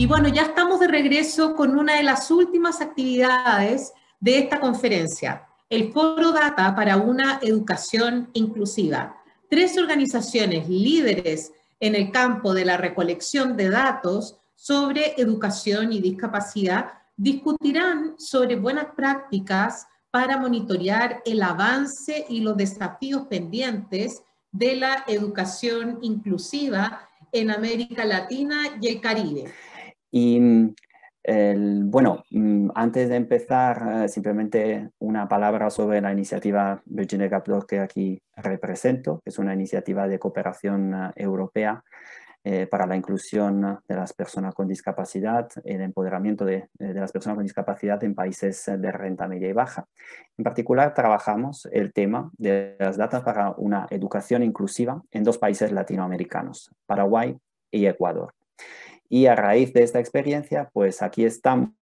Y bueno, ya estamos de regreso con una de las últimas actividades de esta conferencia, el Foro Data para una educación inclusiva. Tres organizaciones líderes en el campo de la recolección de datos sobre educación y discapacidad discutirán sobre buenas prácticas para monitorear el avance y los desafíos pendientes de la educación inclusiva en América Latina y el Caribe. Y mm, bueno, mm, antes de empezar, eh, simplemente una palabra sobre la iniciativa Virginia Capdor que aquí represento, que es una iniciativa de cooperación eh, europea eh, para la inclusión de las personas con discapacidad, el empoderamiento de, de, las personas con discapacidad en países de renta media y baja. En particular, trabajamos el tema de las datas para una educación inclusiva en dos países latinoamericanos, Paraguay y Ecuador. Y a raíz de esta experiencia, pues aquí estamos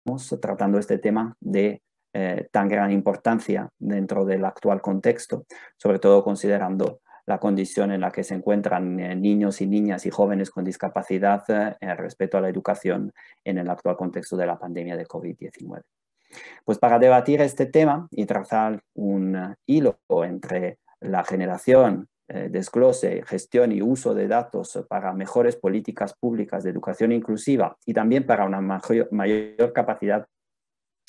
tratando este tema de eh, tan gran importancia dentro del actual contexto, sobre todo considerando la condición en la que se encuentran eh, niños y niñas y jóvenes con discapacidad el eh, respecto a la educación en el actual contexto de la pandemia de COVID-19. Pues para debatir este tema y trazar un hilo entre la generación eh, desglose, gestión y uso de datos para mejores políticas públicas de educación inclusiva y también para una mayor, capacidad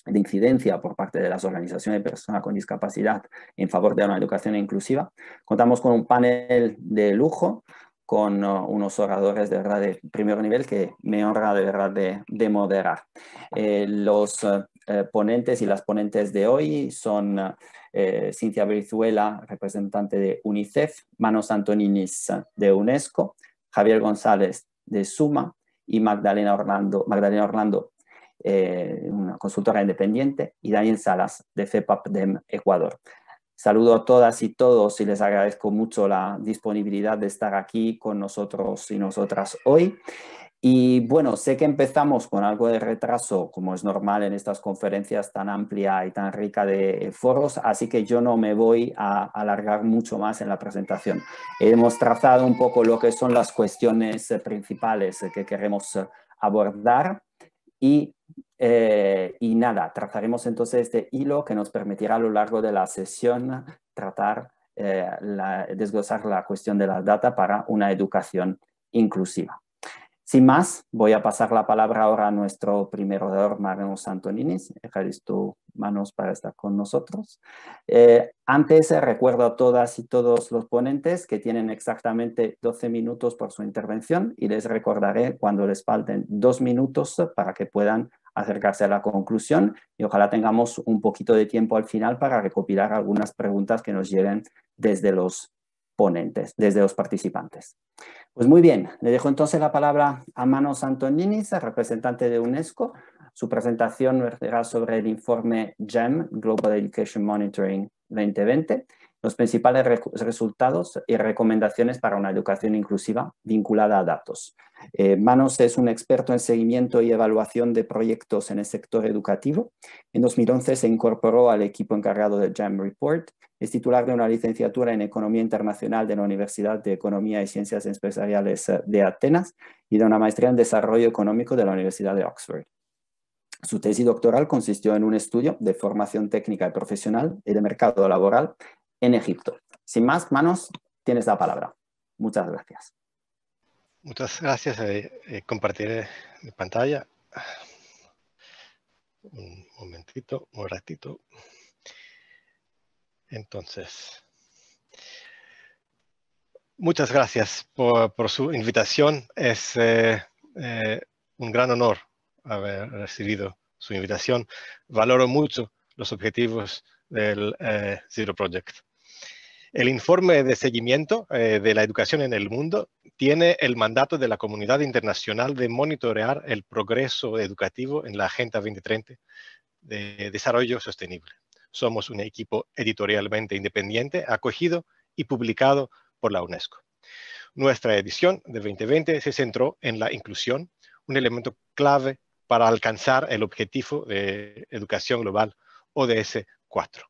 de incidencia por parte de las organizaciones de personas con discapacidad en favor de una educación inclusiva. Contamos con un panel de lujo con uh, unos oradores de verdad de primer nivel que me honra de verdad de, moderar. Eh, los uh, eh, ponentes y las ponentes de hoy son eh, Cintia Brizuela, representante de UNICEF, Manos Antoninis de UNESCO, Javier González de Suma y Magdalena Orlando, Magdalena Orlando eh, una consultora independiente, y Daniel Salas de FEPAPDEM Ecuador. Saludo a todas y todos y les agradezco mucho la disponibilidad de estar aquí con nosotros y nosotras hoy. Y bueno, sé que empezamos con algo de retraso, como es normal en estas conferencias tan amplia y tan rica de foros, así que yo no me voy a alargar mucho más en la presentación. Hemos trazado un poco lo que son las cuestiones principales que queremos abordar y, eh, nada, trazaremos entonces este hilo que nos permitirá a lo largo de la sesión tratar, eh, la, desglosar la cuestión de la data para una educación inclusiva. Sin más, voy a pasar la palabra ahora a nuestro primer orador, Marius Santoninis. Dejaréis tus manos para estar con nosotros. Eh, antes, eh, recuerdo a todas y todos los ponentes que tienen exactamente 12 minutos por su intervención y les recordaré cuando les falten dos minutos eh, para que puedan acercarse a la conclusión y ojalá tengamos un poquito de tiempo al final para recopilar algunas preguntas que nos lleven desde los ponentes, desde los participantes. Pues muy bien, le dejo entonces la palabra a Manos Antoninis, representante de UNESCO. Su presentación será sobre el informe GEM, Global Education Monitoring 2020, los principales resultados y recomendaciones para una educación inclusiva vinculada a datos. Eh, Manos es un experto en seguimiento y evaluación de proyectos en el sector educativo. En 2011 se incorporó al equipo encargado del Jam Report. Es titular de una licenciatura en Economía Internacional de la Universidad de Economía y Ciencias Empresariales eh, de Atenas y de una maestría en Desarrollo Económico de la Universidad de Oxford. Su tesis doctoral consistió en un estudio de formación técnica y profesional y de mercado laboral en Egipto. Sin más, manos, tienes la palabra. Muchas gracias. Muchas gracias. Eh, eh, compartiré eh, mi pantalla. Un momentito, un ratito. Entonces, muchas gracias por, su invitación. Es un gran honor haber recibido su invitación. Valoro mucho los objetivos del Zero Project. El informe de seguimiento eh, de la educación en el mundo tiene el mandato de la comunidad internacional de monitorear el progreso educativo en la Agenda 2030 de Desarrollo Sostenible. Somos un equipo editorialmente independiente, acogido y publicado por la UNESCO. Nuestra edición de 2020 se centró en la inclusión, un elemento clave para alcanzar el objetivo de educación global ODS 4.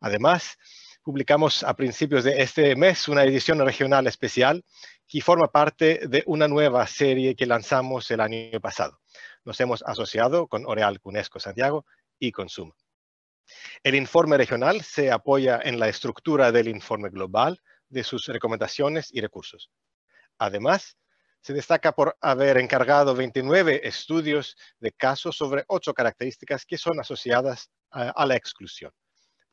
Además, publicamos a principios de este mes una edición regional especial que forma parte de una nueva serie que lanzamos el año pasado. Nos hemos asociado con Oreal Cunesco Santiago y con El informe regional se apoya en la estructura del informe global, de sus recomendaciones y recursos. Además, se destaca por haber encargado 29 estudios de casos sobre ocho características que son asociadas a la exclusión.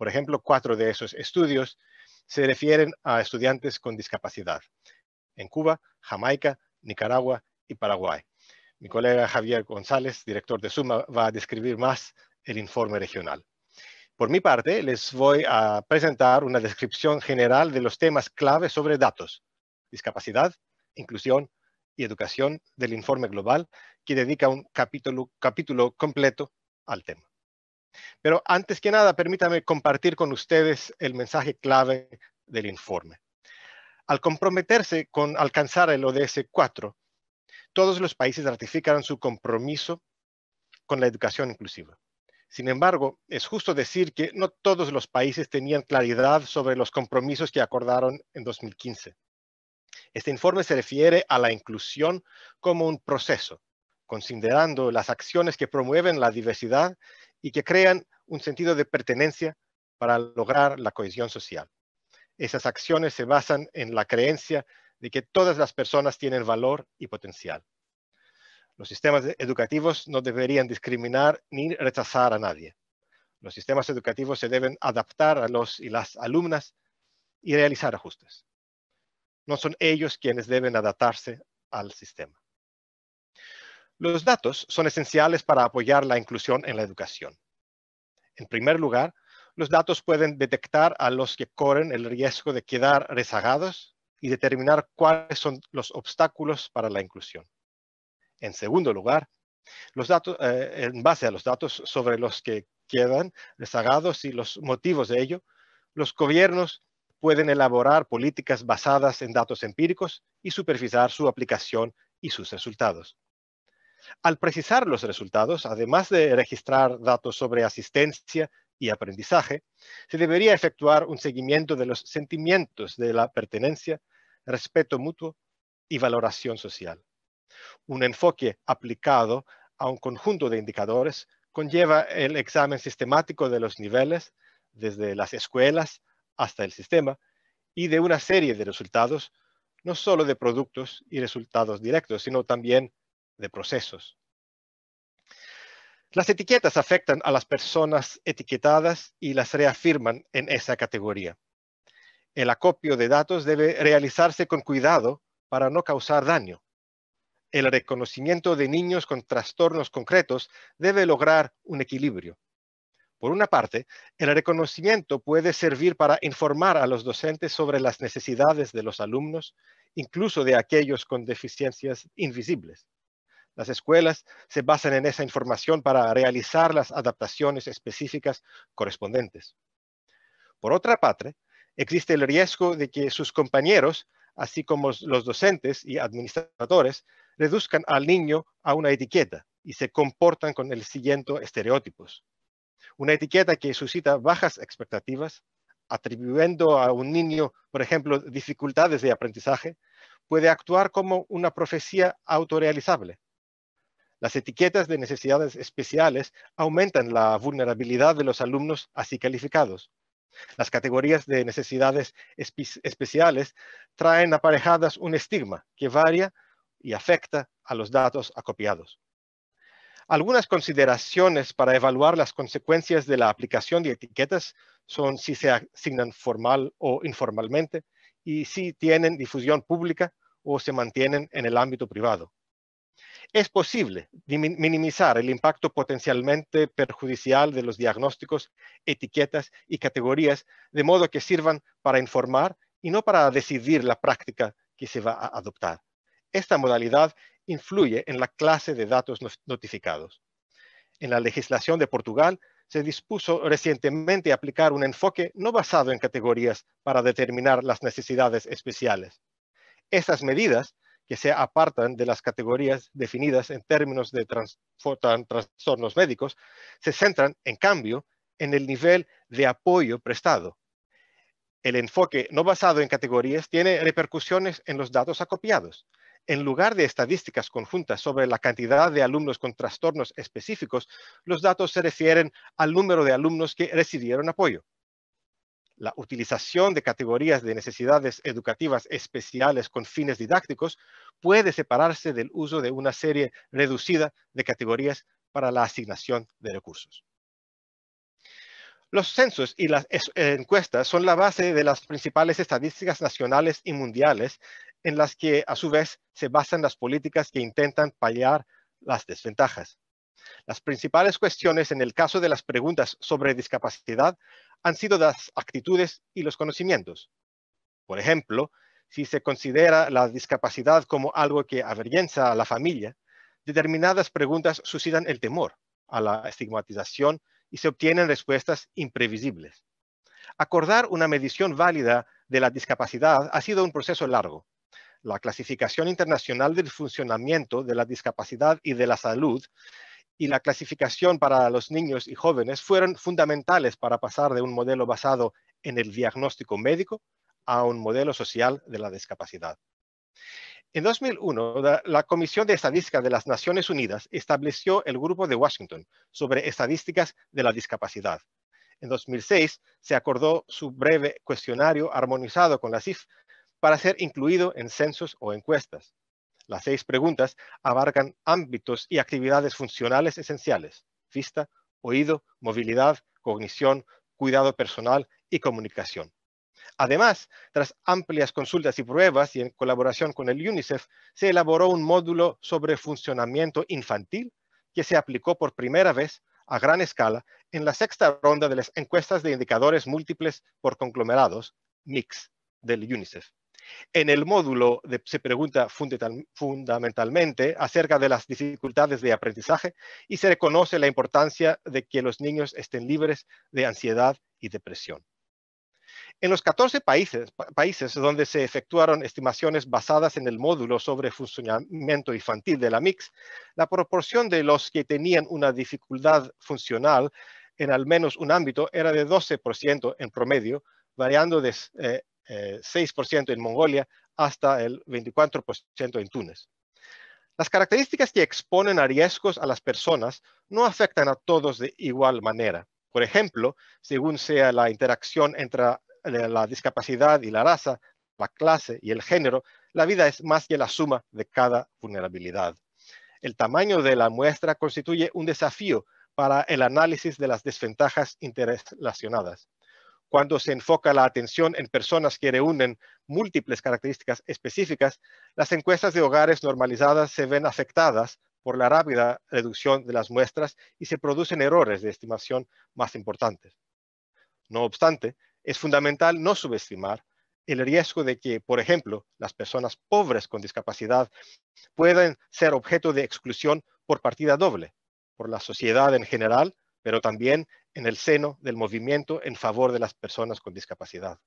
Por ejemplo, cuatro de esos estudios se refieren a estudiantes con discapacidad en Cuba, Jamaica, Nicaragua y Paraguay. Mi colega Javier González, director de Suma, va a describir más el informe regional. Por mi parte, les voy a presentar una descripción general de los temas clave sobre datos, discapacidad, inclusión y educación del informe global, que dedica un capítulo, completo al tema. Pero antes que nada, permítame compartir con ustedes el mensaje clave del informe. Al comprometerse con alcanzar el ODS 4, todos los países ratificaron su compromiso con la educación inclusiva. Sin embargo, es justo decir que no todos los países tenían claridad sobre los compromisos que acordaron en 2015. Este informe se refiere a la inclusión como un proceso, considerando las acciones que promueven la diversidad y que crean un sentido de pertenencia para lograr la cohesión social. Esas acciones se basan en la creencia de que todas las personas tienen valor y potencial. Los sistemas educativos no deberían discriminar ni rechazar a nadie. Los sistemas educativos se deben adaptar a los y las alumnas y realizar ajustes. No son ellos quienes deben adaptarse al sistema. Los datos son esenciales para apoyar la inclusión en la educación. En primer lugar, los datos pueden detectar a los que corren el riesgo de quedar rezagados y determinar cuáles son los obstáculos para la inclusión. En segundo lugar, eh, en base a los datos sobre los que quedan rezagados y los motivos de ello, los gobiernos pueden elaborar políticas basadas en datos empíricos y supervisar su aplicación y sus resultados. Al precisar los resultados, además de registrar datos sobre asistencia y aprendizaje, se debería efectuar un seguimiento de los sentimientos de la pertenencia, respeto mutuo y valoración social. Un enfoque aplicado a un conjunto de indicadores conlleva el examen sistemático de los niveles, desde las escuelas hasta el sistema, y de una serie de resultados, no solo de productos y resultados directos, sino también de procesos. Las etiquetas afectan a las personas etiquetadas y las reafirman en esa categoría. El acopio de datos debe realizarse con cuidado para no causar daño. El reconocimiento de niños con trastornos concretos debe lograr un equilibrio. Por una parte, el reconocimiento puede servir para informar a los docentes sobre las necesidades de los alumnos, incluso de aquellos con deficiencias invisibles las escuelas se basan en esa información para realizar las adaptaciones específicas correspondientes. Por otra parte, existe el riesgo de que sus compañeros, así como los docentes y administradores, reduzcan al niño a una etiqueta y se comportan con el siguiente estereotipos. Una etiqueta que suscita bajas expectativas, atribuyendo a un niño, por ejemplo, dificultades de aprendizaje, puede actuar como una profecía autorrealizable, las etiquetas de necesidades especiales aumentan la vulnerabilidad de los alumnos así calificados. Las categorías de necesidades especiales traen aparejadas un estigma que varía y afecta a los datos acopiados. Algunas consideraciones para evaluar las consecuencias de la aplicación de etiquetas son si se asignan formal o informalmente y si tienen difusión pública o se mantienen en el ámbito privado. Es posible minimizar el impacto potencialmente perjudicial de los diagnósticos, etiquetas y categorías de modo que sirvan para informar y no para decidir la práctica que se va a adoptar. Esta modalidad influye en la clase de datos notificados. En la legislación de Portugal se dispuso recientemente aplicar un enfoque no basado en categorías para determinar las necesidades especiales. Estas medidas que se apartan de las categorías definidas en términos de trastornos médicos, se centran, en cambio, en el nivel de apoyo prestado. El enfoque no basado en categorías tiene repercusiones en los datos acopiados. En lugar de estadísticas conjuntas sobre la cantidad de alumnos con trastornos específicos, los datos se refieren al número de alumnos que recibieron apoyo la utilización de categorías de necesidades educativas especiales con fines didácticos puede separarse del uso de una serie reducida de categorías para la asignación de recursos. Los censos y las encuestas son la base de las principales estadísticas nacionales y mundiales en las que a su vez se basan las políticas que intentan paliar las desventajas. Las principales cuestiones en el caso de las preguntas sobre discapacidad han sido las actitudes y los conocimientos. Por ejemplo, si se considera la discapacidad como algo que avergüenza a la familia, determinadas preguntas suscitan el temor a la estigmatización y se obtienen respuestas imprevisibles. Acordar una medición válida de la discapacidad ha sido un proceso largo. La clasificación internacional del funcionamiento de la discapacidad y de la salud y la clasificación para los niños y jóvenes fueron fundamentales para pasar de un modelo basado en el diagnóstico médico a un modelo social de la discapacidad. En 2001, la Comisión de Estadística de las Naciones Unidas estableció el Grupo de Washington sobre estadísticas de la discapacidad. En 2006, se acordó su breve cuestionario armonizado con la CIF para ser incluido en censos o encuestas. Las seis preguntas abarcan ámbitos y actividades funcionales esenciales, vista, oído, movilidad, cognición, cuidado personal y comunicación. Además, tras amplias consultas y pruebas y en colaboración con el UNICEF, se elaboró un módulo sobre funcionamiento infantil que se aplicó por primera vez a gran escala en la sexta ronda de las encuestas de indicadores múltiples por conglomerados, MIX, del UNICEF. En el módulo se pregunta fundamentalmente acerca de las dificultades de aprendizaje y se reconoce la importancia de que los niños estén libres de ansiedad y depresión. En los 14 países, donde se efectuaron estimaciones basadas en el módulo sobre funcionamiento infantil de la MIX, la proporción de los que tenían una dificultad funcional en al menos un ámbito era de 12% en promedio, variando de, eh, 6% eh, en Mongolia hasta el 24% en Túnez. Las características que exponen a riesgos a las personas no afectan a todos de igual manera. Por ejemplo, según sea la interacción entre la discapacidad y la raza, la clase y el género, la vida es más que la suma de cada vulnerabilidad. El tamaño de la muestra constituye un desafío para el análisis de las desventajas interrelacionadas cuando se enfoca la atención en personas que reúnen múltiples características específicas, las encuestas de hogares normalizadas se ven afectadas por la rápida reducción de las muestras y se producen errores de estimación más importantes. No obstante, es fundamental no subestimar el riesgo de que, por ejemplo, las personas pobres con discapacidad puedan ser objeto de exclusión por partida doble, por la sociedad en general pero también en el seno del movimiento en favor de las personas con discapacidad.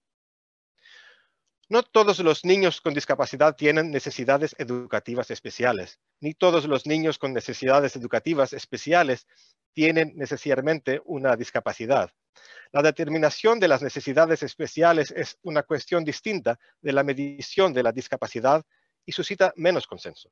No todos los niños con discapacidad tienen necesidades educativas especiales, ni todos los niños con necesidades educativas especiales tienen necesariamente una discapacidad. La determinación de las necesidades especiales es una cuestión distinta de la medición de la discapacidad y suscita menos consenso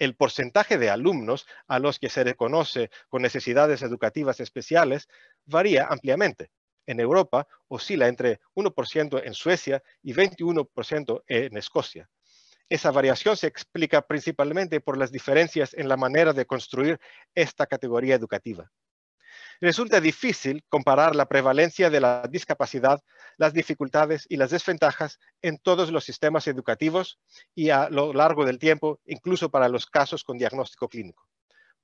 el porcentaje de alumnos a los que se reconoce con necesidades educativas especiales varía ampliamente. En Europa oscila entre 1% en Suecia y 21% en Escocia. Esa variación se explica principalmente por las diferencias en la manera de construir esta categoría educativa resulta difícil comparar la prevalencia de la discapacidad, las dificultades y las desventajas en todos los sistemas educativos y a lo largo del tiempo, incluso para los casos con diagnóstico clínico.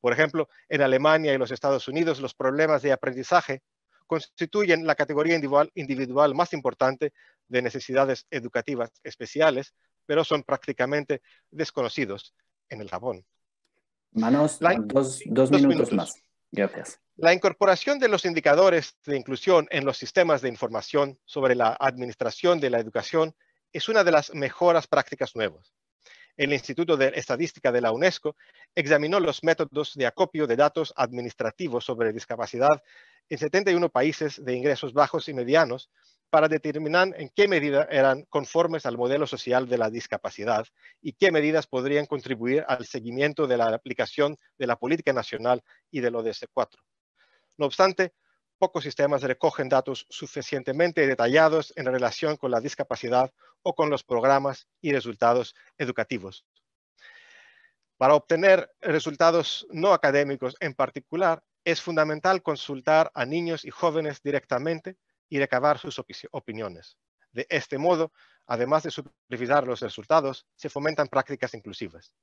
Por ejemplo, en Alemania y los Estados Unidos, los problemas de aprendizaje constituyen la categoría individual, más importante de necesidades educativas especiales, pero son prácticamente desconocidos en el Japón. dos, minutos más. Gracias. La incorporación de los indicadores de inclusión en los sistemas de información sobre la administración de la educación es una de las mejoras prácticas nuevas. El Instituto de Estadística de la UNESCO examinó los métodos de acopio de datos administrativos sobre discapacidad en 71 países de ingresos bajos y medianos para determinar en qué medida eran conformes al modelo social de la discapacidad y qué medidas podrían contribuir al seguimiento de la aplicación de la política nacional y del ODS 4. No obstante, pocos sistemas recogen datos suficientemente detallados en relación con la discapacidad o con los programas y resultados educativos. Para obtener resultados no académicos en particular, es fundamental consultar a niños y jóvenes directamente y recabar sus opiniones. De este modo, además de supervisar los resultados, se fomentan prácticas inclusivas.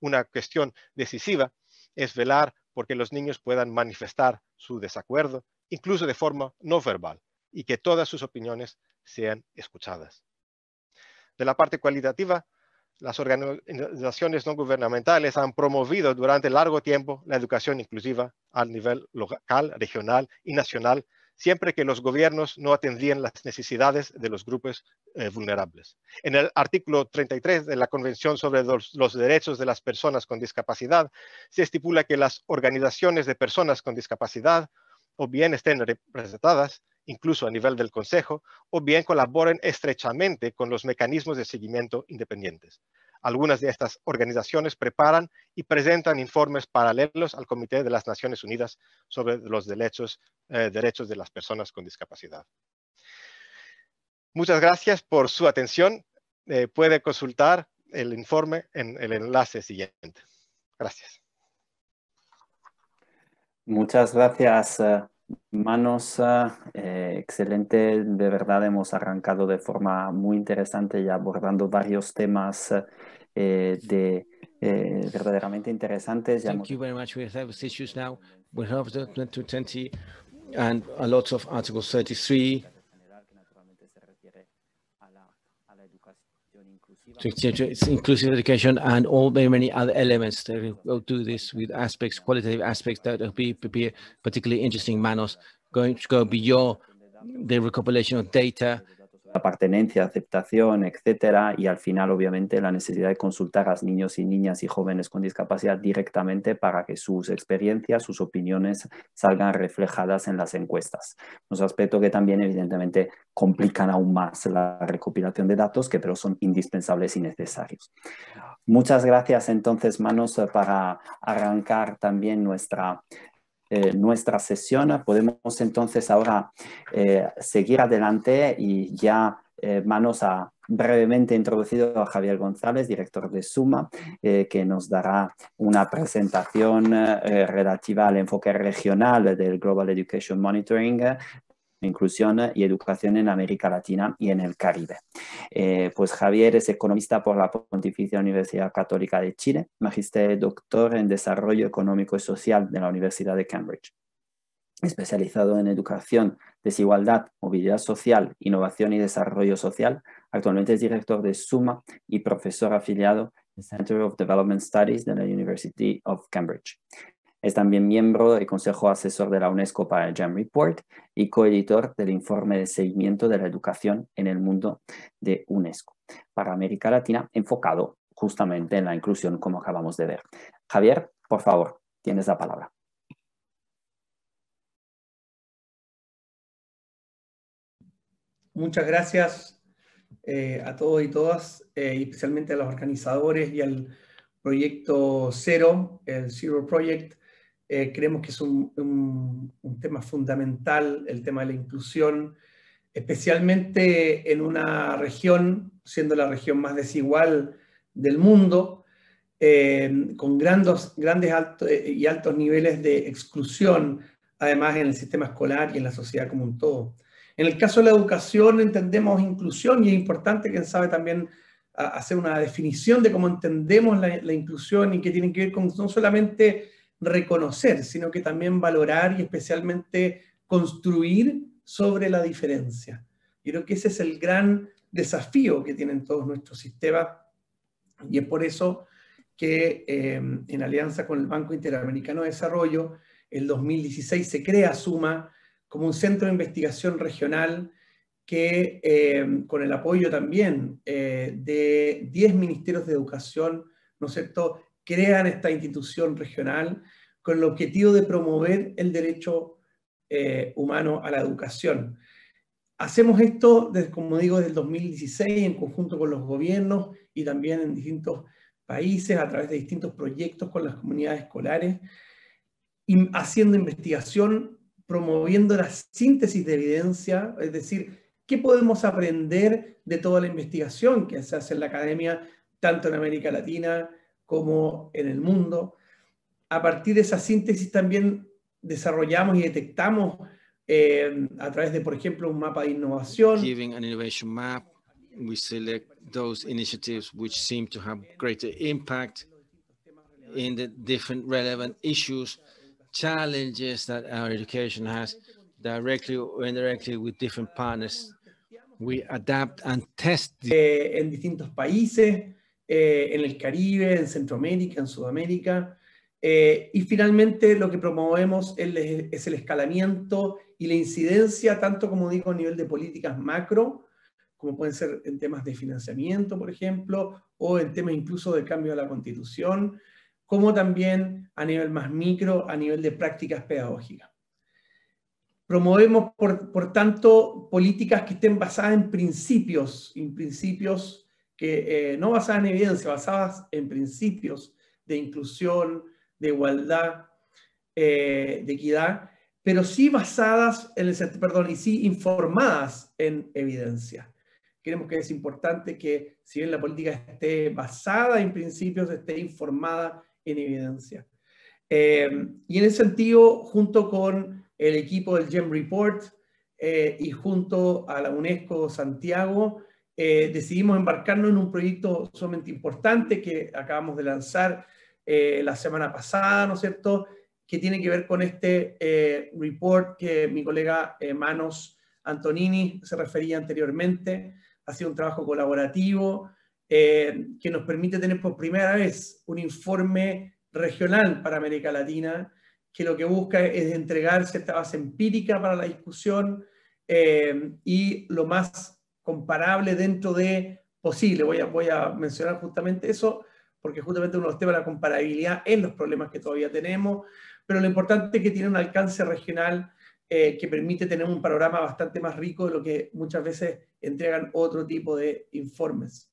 Una cuestión decisiva es velar por porque los niños puedan manifestar su desacuerdo, incluso de forma no verbal, y que todas sus opiniones sean escuchadas. De la parte cualitativa, las organizaciones no gubernamentales han promovido durante largo tiempo la educación inclusiva al nivel local, regional y nacional siempre que los gobiernos no atendían las necesidades de los grupos eh, vulnerables. En el artículo 33 de la Convención sobre los, Derechos de las Personas con Discapacidad, se estipula que las organizaciones de personas con discapacidad o bien estén representadas, incluso a nivel del Consejo, o bien colaboren estrechamente con los mecanismos de seguimiento independientes. Algunas de estas organizaciones preparan y presentan informes paralelos al Comité de las Naciones Unidas sobre los derechos, eh, derechos de las personas con discapacidad. Muchas gracias por su atención. Eh, puede consultar el informe en el enlace siguiente. Gracias. Muchas gracias, eh, Manos, ah, eh, excelente, de verdad hemos arrancado de forma muy interesante y abordando varios temas eh, de, eh, verdaderamente interesantes. It's inclusive education and all very many other elements that will do this with aspects, qualitative aspects that will be particularly interesting manners, going to go beyond the recopilation of data pertenencia, aceptación, etcétera, y al final, obviamente, la necesidad de consultar a niños y niñas y jóvenes con discapacidad directamente para que sus experiencias, sus opiniones salgan reflejadas en las encuestas. Un aspecto que también, evidentemente, complican aún más la recopilación de datos, que pero son indispensables y necesarios. Muchas gracias, entonces, Manos, para arrancar también nuestra eh, nuestra sesión, podemos entonces ahora eh, seguir adelante y ya eh, Manos a brevemente introducido a Javier González, director de Suma, que nos dará una presentación relativa al enfoque regional del Global Education Monitoring inclusión y educación en América Latina y en el Caribe. Eh, pues Javier es economista por la Pontificia Universidad Católica de Chile, magister y doctor en Desarrollo Económico y Social de la Universidad de Cambridge, especializado en educación, desigualdad, movilidad social, innovación y desarrollo social. Actualmente es director de SUMA y profesor afiliado del Center of Development Studies de la University of Cambridge. Es también miembro del Consejo Asesor de la UNESCO para el GEM Report y coeditor del Informe de Seguimiento de la Educación en el Mundo de UNESCO para América Latina, enfocado justamente en la inclusión, como acabamos de ver. Javier, por favor, tienes la palabra. Muchas gracias eh, a todos y todas, eh, especialmente a los organizadores y al proyecto Cero, el Zero Project, eh, creemos que es un, tema fundamental, el tema de la inclusión, especialmente en una región, siendo la región más desigual del mundo, eh, con grandes grandes altos eh, y altos niveles de exclusión, además en el sistema escolar y en la sociedad como un todo. En el caso de la educación entendemos inclusión y es importante, quién sabe, también hacer una definición de cómo entendemos la, inclusión y qué tiene que ver con no solamente reconocer, sino que también valorar y especialmente construir sobre la diferencia. creo que ese es el gran desafío que tienen todos nuestros sistemas y es por eso que em, en alianza con el Banco Interamericano de Desarrollo, el 2016 se crea Suma como un centro de investigación regional que em, con el apoyo también eh, de 10 ministerios de educación, ¿no es cierto?, crean esta institución regional con el objetivo de promover el derecho eh, humano a la educación. Hacemos esto, como digo, desde el 2016 en conjunto con los gobiernos y también en distintos países a través de distintos proyectos con las comunidades escolares, y haciendo investigación, promoviendo la síntesis de evidencia, es decir, qué podemos aprender de toda la investigación que se hace en la academia, tanto en América Latina como en el mundo. A partir de esa síntesis también desarrollamos y detectamos eh, a través de, por ejemplo, un mapa de innovación. Giving an innovation map, we select those initiatives which seem to have greater impact in the different relevant issues, challenges that our education has directly or indirectly with different partners. We adapt and test. Eh, en distintos países. Eh, en el Caribe, en Centroamérica, en Sudamérica. Eh, y finalmente lo que promovemos es, el escalamiento y la incidencia, tanto como digo, a nivel de políticas macro, como pueden ser en temas de financiamiento, por ejemplo, o en temas incluso de cambio de la constitución, como también a nivel más micro, a nivel de prácticas pedagógicas. Promovemos, por, por tanto, políticas que estén basadas en principios, en principios que eh, no basadas en evidencia, basadas en principios de inclusión, de igualdad, eh, de equidad, pero sí basadas en perdón, y sí informadas en evidencia. Creemos que es importante que, si bien la política esté basada en principios, esté informada en evidencia. Eh, y en ese sentido, junto con el equipo del GEM Report y junto a la UNESCO Santiago, eh, decidimos embarcarnos en un proyecto sumamente importante que acabamos de lanzar eh, la semana pasada, ¿no es cierto?, que tiene que ver con este eh, report que mi colega Manos Antonini se refería anteriormente. Ha sido un trabajo colaborativo que nos permite tener por primera vez un informe regional para América Latina, que lo que busca es entregar cierta base empírica para la discusión y lo más comparable dentro de posible. Voy a, voy a mencionar justamente eso, porque justamente uno de los temas de la comparabilidad es los problemas que todavía tenemos, pero lo importante es que tiene un alcance regional eh, que permite tener un panorama bastante más rico de lo que muchas veces entregan otro tipo de informes.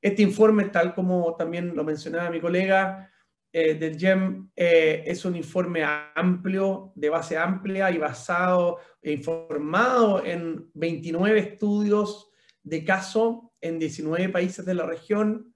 Este informe, tal como también lo mencionaba mi colega, eh, del GEM eh, es un informe amplio, de base amplia y basado e informado en 29 estudios de caso en 19 países de la región,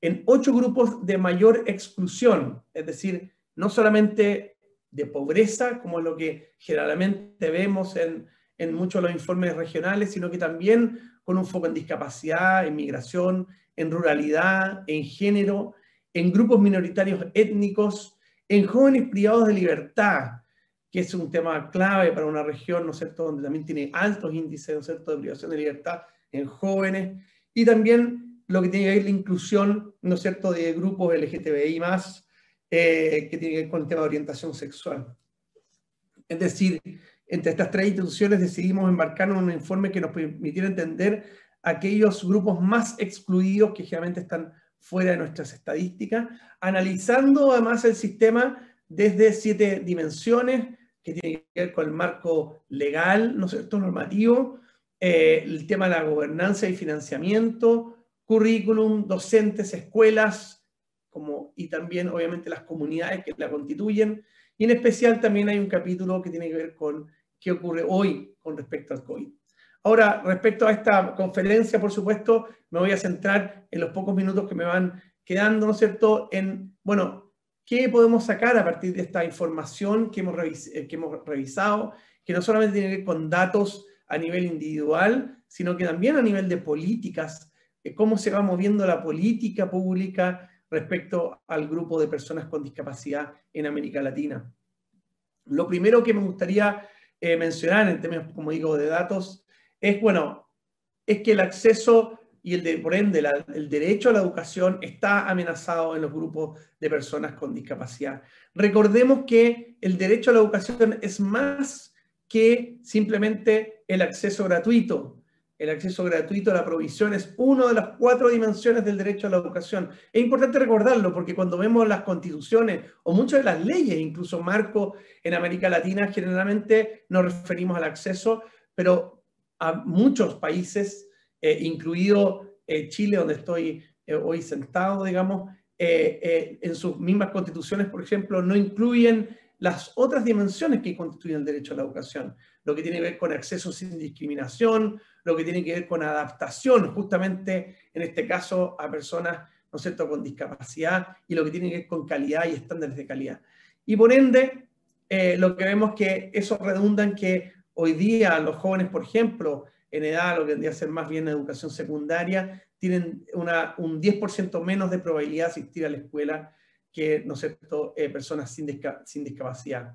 en 8 grupos de mayor exclusión, es decir, no solamente de pobreza, como es lo que generalmente vemos en, en muchos de los informes regionales, sino que también con un foco en discapacidad, en migración, en ruralidad, en género, en grupos minoritarios étnicos, en jóvenes privados de libertad, que es un tema clave para una región, ¿no es cierto?, donde también tiene altos índices, cierto?, de privación de libertad en jóvenes, y también lo que tiene que ver la inclusión, ¿no es cierto?, de grupos LGTBI más, eh, que tiene que ver con el tema de orientación sexual. Es decir, entre estas tres instituciones decidimos embarcar en un informe que nos permitiera entender aquellos grupos más excluidos que generalmente están fuera de nuestras estadísticas, analizando además el sistema desde siete dimensiones que tiene que ver con el marco legal, ¿no es cierto?, normativo, eh, el tema de la gobernanza y financiamiento, currículum, docentes, escuelas, como, y también obviamente las comunidades que la constituyen. Y en especial también hay un capítulo que tiene que ver con qué ocurre hoy con respecto al COVID. Ahora, respecto a esta conferencia, por supuesto, me voy a centrar en los pocos minutos que me van quedando, ¿no es cierto?, en, bueno, ¿qué podemos sacar a partir de esta información que hemos, eh, revisado, que no solamente tiene que ver con datos a nivel individual, sino que también a nivel de políticas, eh, cómo se va moviendo la política pública respecto al grupo de personas con discapacidad en América Latina. Lo primero que me gustaría eh, mencionar en términos, como digo, de datos, es, bueno, es que el acceso y el por ende el derecho a la educación está amenazado en los grupos de personas con discapacidad. Recordemos que el derecho a la educación es más que simplemente el acceso gratuito. El acceso gratuito a la provisión es una de las cuatro dimensiones del derecho a la educación. Es importante recordarlo porque cuando vemos las constituciones o muchas de las leyes, incluso marco en América Latina, generalmente nos referimos al acceso, pero a muchos países, eh, incluido eh, Chile, donde estoy eh, hoy sentado, digamos, en sus mismas constituciones, por ejemplo, no incluyen las otras dimensiones que constituyen el derecho a la educación, lo que tiene que ver con acceso sin discriminación, lo que tiene que ver con adaptación, justamente en este caso a personas ¿no es cierto?, con discapacidad y lo que tiene que ver con calidad y estándares de calidad. Y por ende, lo que vemos que eso redunda en que Hoy día los jóvenes, por ejemplo, en edad, lo que tendría que ser más bien educación secundaria, tienen un 10% menos de probabilidad de asistir a la escuela que ¿no eh, personas sin, discapacidad.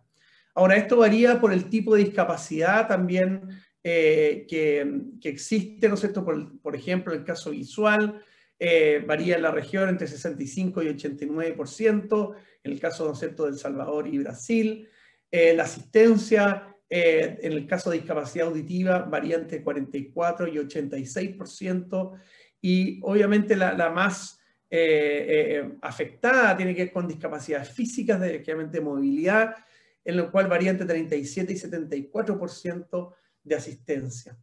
Ahora, esto varía por el tipo de discapacidad también eh, que, existe, ¿no cierto? Por, ejemplo, el caso visual, eh, varía en la región entre 65 y 89%, en el caso, ¿no es del Salvador y Brasil. la asistencia eh, en el caso de discapacidad auditiva varía entre 44 y 86%, y obviamente la, más eh, eh, afectada tiene que ver con discapacidades físicas, especialmente movilidad, en lo cual varía entre 37 y 74% de asistencia.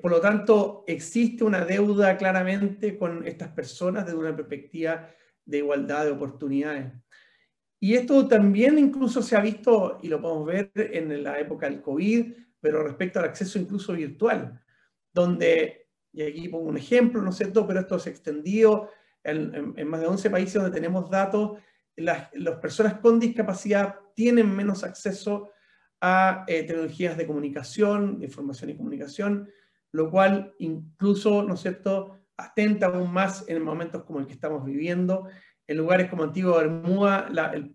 por lo tanto, existe una deuda claramente con estas personas desde una perspectiva de igualdad de oportunidades. Y esto también incluso se ha visto, y lo podemos ver en la época del COVID, pero respecto al acceso incluso virtual, donde, y aquí pongo un ejemplo, ¿no es cierto? Pero esto se ha extendido en, más de 11 países donde tenemos datos, las, personas con discapacidad tienen menos acceso a eh, tecnologías de comunicación, de información y comunicación, lo cual incluso, ¿no es cierto?, atenta aún más en momentos como el que estamos viviendo en lugares como Antiguo Bermuda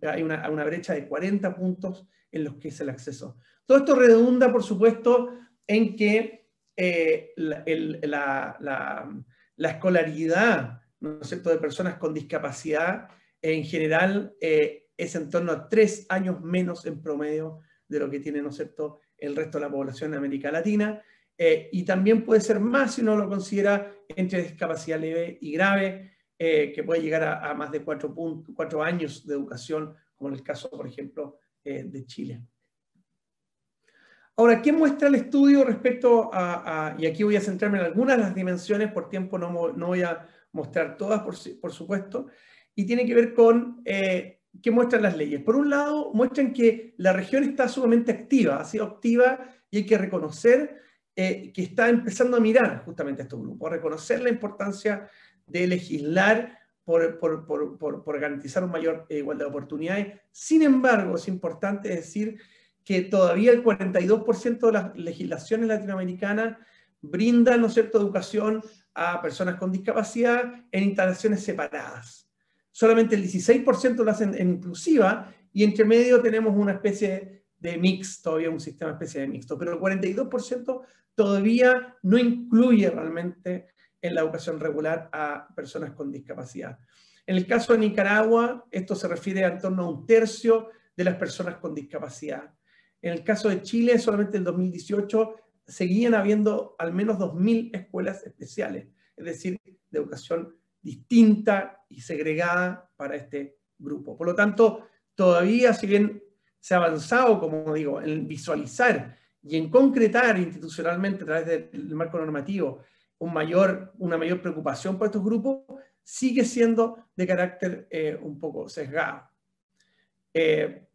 hay una, brecha de 40 puntos en los que es el acceso. Todo esto redunda, por supuesto, en que eh, la, escolaridad ¿no de personas con discapacidad en general eh, es en torno a tres años menos en promedio de lo que tiene ¿no el resto de la población de América Latina. Eh, y también puede ser más si uno lo considera entre discapacidad leve y grave. Eh, que puede llegar a, más de cuatro, años de educación, como en el caso, por ejemplo, eh, de Chile. Ahora, ¿qué muestra el estudio respecto a, y aquí voy a centrarme en algunas de las dimensiones, por tiempo no, voy a mostrar todas, por, supuesto, y tiene que ver con eh, qué muestran las leyes. Por un lado, muestran que la región está sumamente activa, ha sido activa y hay que reconocer que está empezando a mirar justamente a estos grupos, a reconocer la importancia de legislar por, garantizar una mayor eh, igualdad de oportunidades. Sin embargo, es importante decir que todavía el 42% de las legislaciones latinoamericanas brindan, ¿no cierto?, educación a personas con discapacidad en instalaciones separadas. Solamente el 16% lo hacen en inclusiva y entre medio tenemos una especie de mix, todavía un sistema especie de mixto, pero el 42% todavía no incluye realmente en la educación regular a personas con discapacidad. En el caso de Nicaragua, esto se refiere a en torno a un tercio de las personas con discapacidad. En el caso de Chile, solamente en 2018 seguían habiendo al menos 2.000 escuelas especiales, es decir, de educación distinta y segregada para este grupo. Por lo tanto, todavía, si bien se ha avanzado, como digo, en visualizar y en concretar institucionalmente a través del marco normativo mayor, una mayor preocupación por estos grupos, sigue siendo de carácter eh, un poco sesgado. Eh,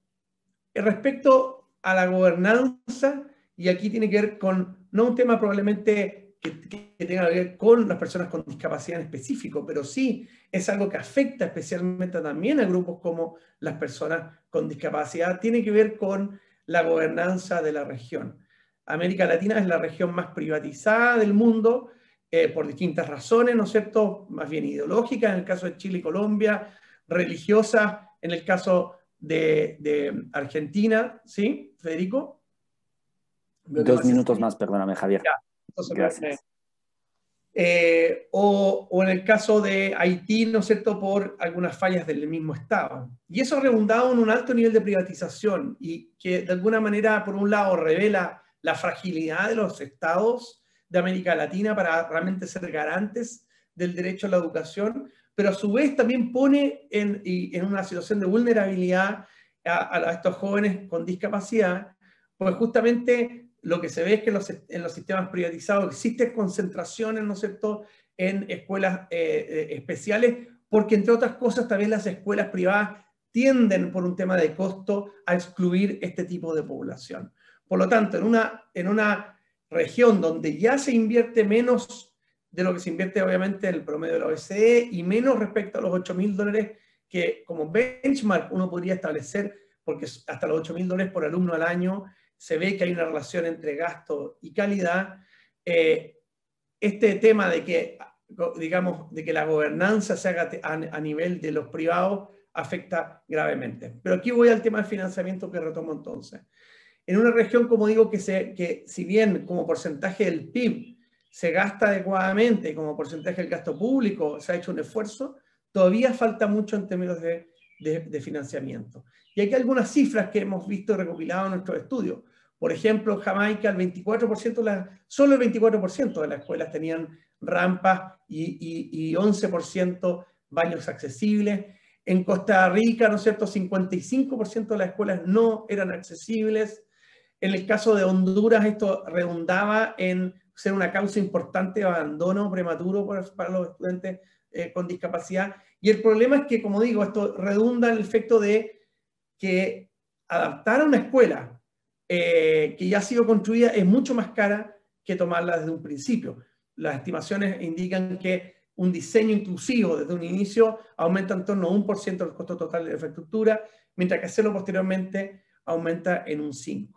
eh, respecto a la gobernanza, y aquí tiene que ver con, no un tema probablemente que, que tenga que ver con las personas con discapacidad en específico, pero sí es algo que afecta especialmente también a grupos como las personas con discapacidad, tiene que ver con la gobernanza de la región. América Latina es la región más privatizada del mundo, eh, por distintas razones, ¿no es cierto? Más bien ideológica, en el caso de Chile y Colombia, religiosas en el caso de, Argentina, ¿sí, Federico? Dos minutos más, perdóname, Javier. Eh, o, o, en el caso de Haití, ¿no es cierto?, por algunas fallas del mismo Estado. Y eso ha redundado en un alto nivel de privatización y que de alguna manera, por un lado, revela la fragilidad de los Estados de América Latina para realmente ser garantes del derecho a la educación, pero a su vez también pone en, una situación de vulnerabilidad a, estos jóvenes con discapacidad, pues justamente lo que se ve es que en los, sistemas privatizados existe concentraciones, ¿no es cierto?, en escuelas eh, eh, especiales, porque entre otras cosas también las escuelas privadas tienden por un tema de costo a excluir este tipo de población. Por lo tanto, en una, en una región donde ya se invierte menos de lo que se invierte obviamente el promedio de la OECD y menos respecto a los 8 mil dólares que como benchmark uno podría establecer, porque hasta los 8 mil dólares por alumno al año se ve que hay una relación entre gasto y calidad. Eh, este tema de que, digamos, de que la gobernanza se haga a, a nivel de los privados afecta gravemente. Pero aquí voy al tema del financiamiento que retomo entonces en una región, como digo, que, se, que si bien como porcentaje del PIB se gasta adecuadamente, como porcentaje del gasto público se ha hecho un esfuerzo, todavía falta mucho en términos de, de, financiamiento. Y hay algunas cifras que hemos visto recopilado en nuestros estudios. Por ejemplo, Jamaica, el 24%, la, solo el 24% de las escuelas tenían rampas y, y 11% baños accesibles. En Costa Rica, ¿no es cierto?, 55% de las escuelas no eran accesibles. En el caso de Honduras, esto redundaba en ser una causa importante de abandono prematuro para los estudiantes eh, con discapacidad. Y el problema es que, como digo, esto redunda en el efecto de que adaptar a una escuela eh, que ya ha sido construida es mucho más cara que tomarla desde un principio. Las estimaciones indican que un diseño inclusivo desde un inicio aumenta en torno a un por ciento del costo total de la infraestructura, mientras que hacerlo posteriormente aumenta en un 5%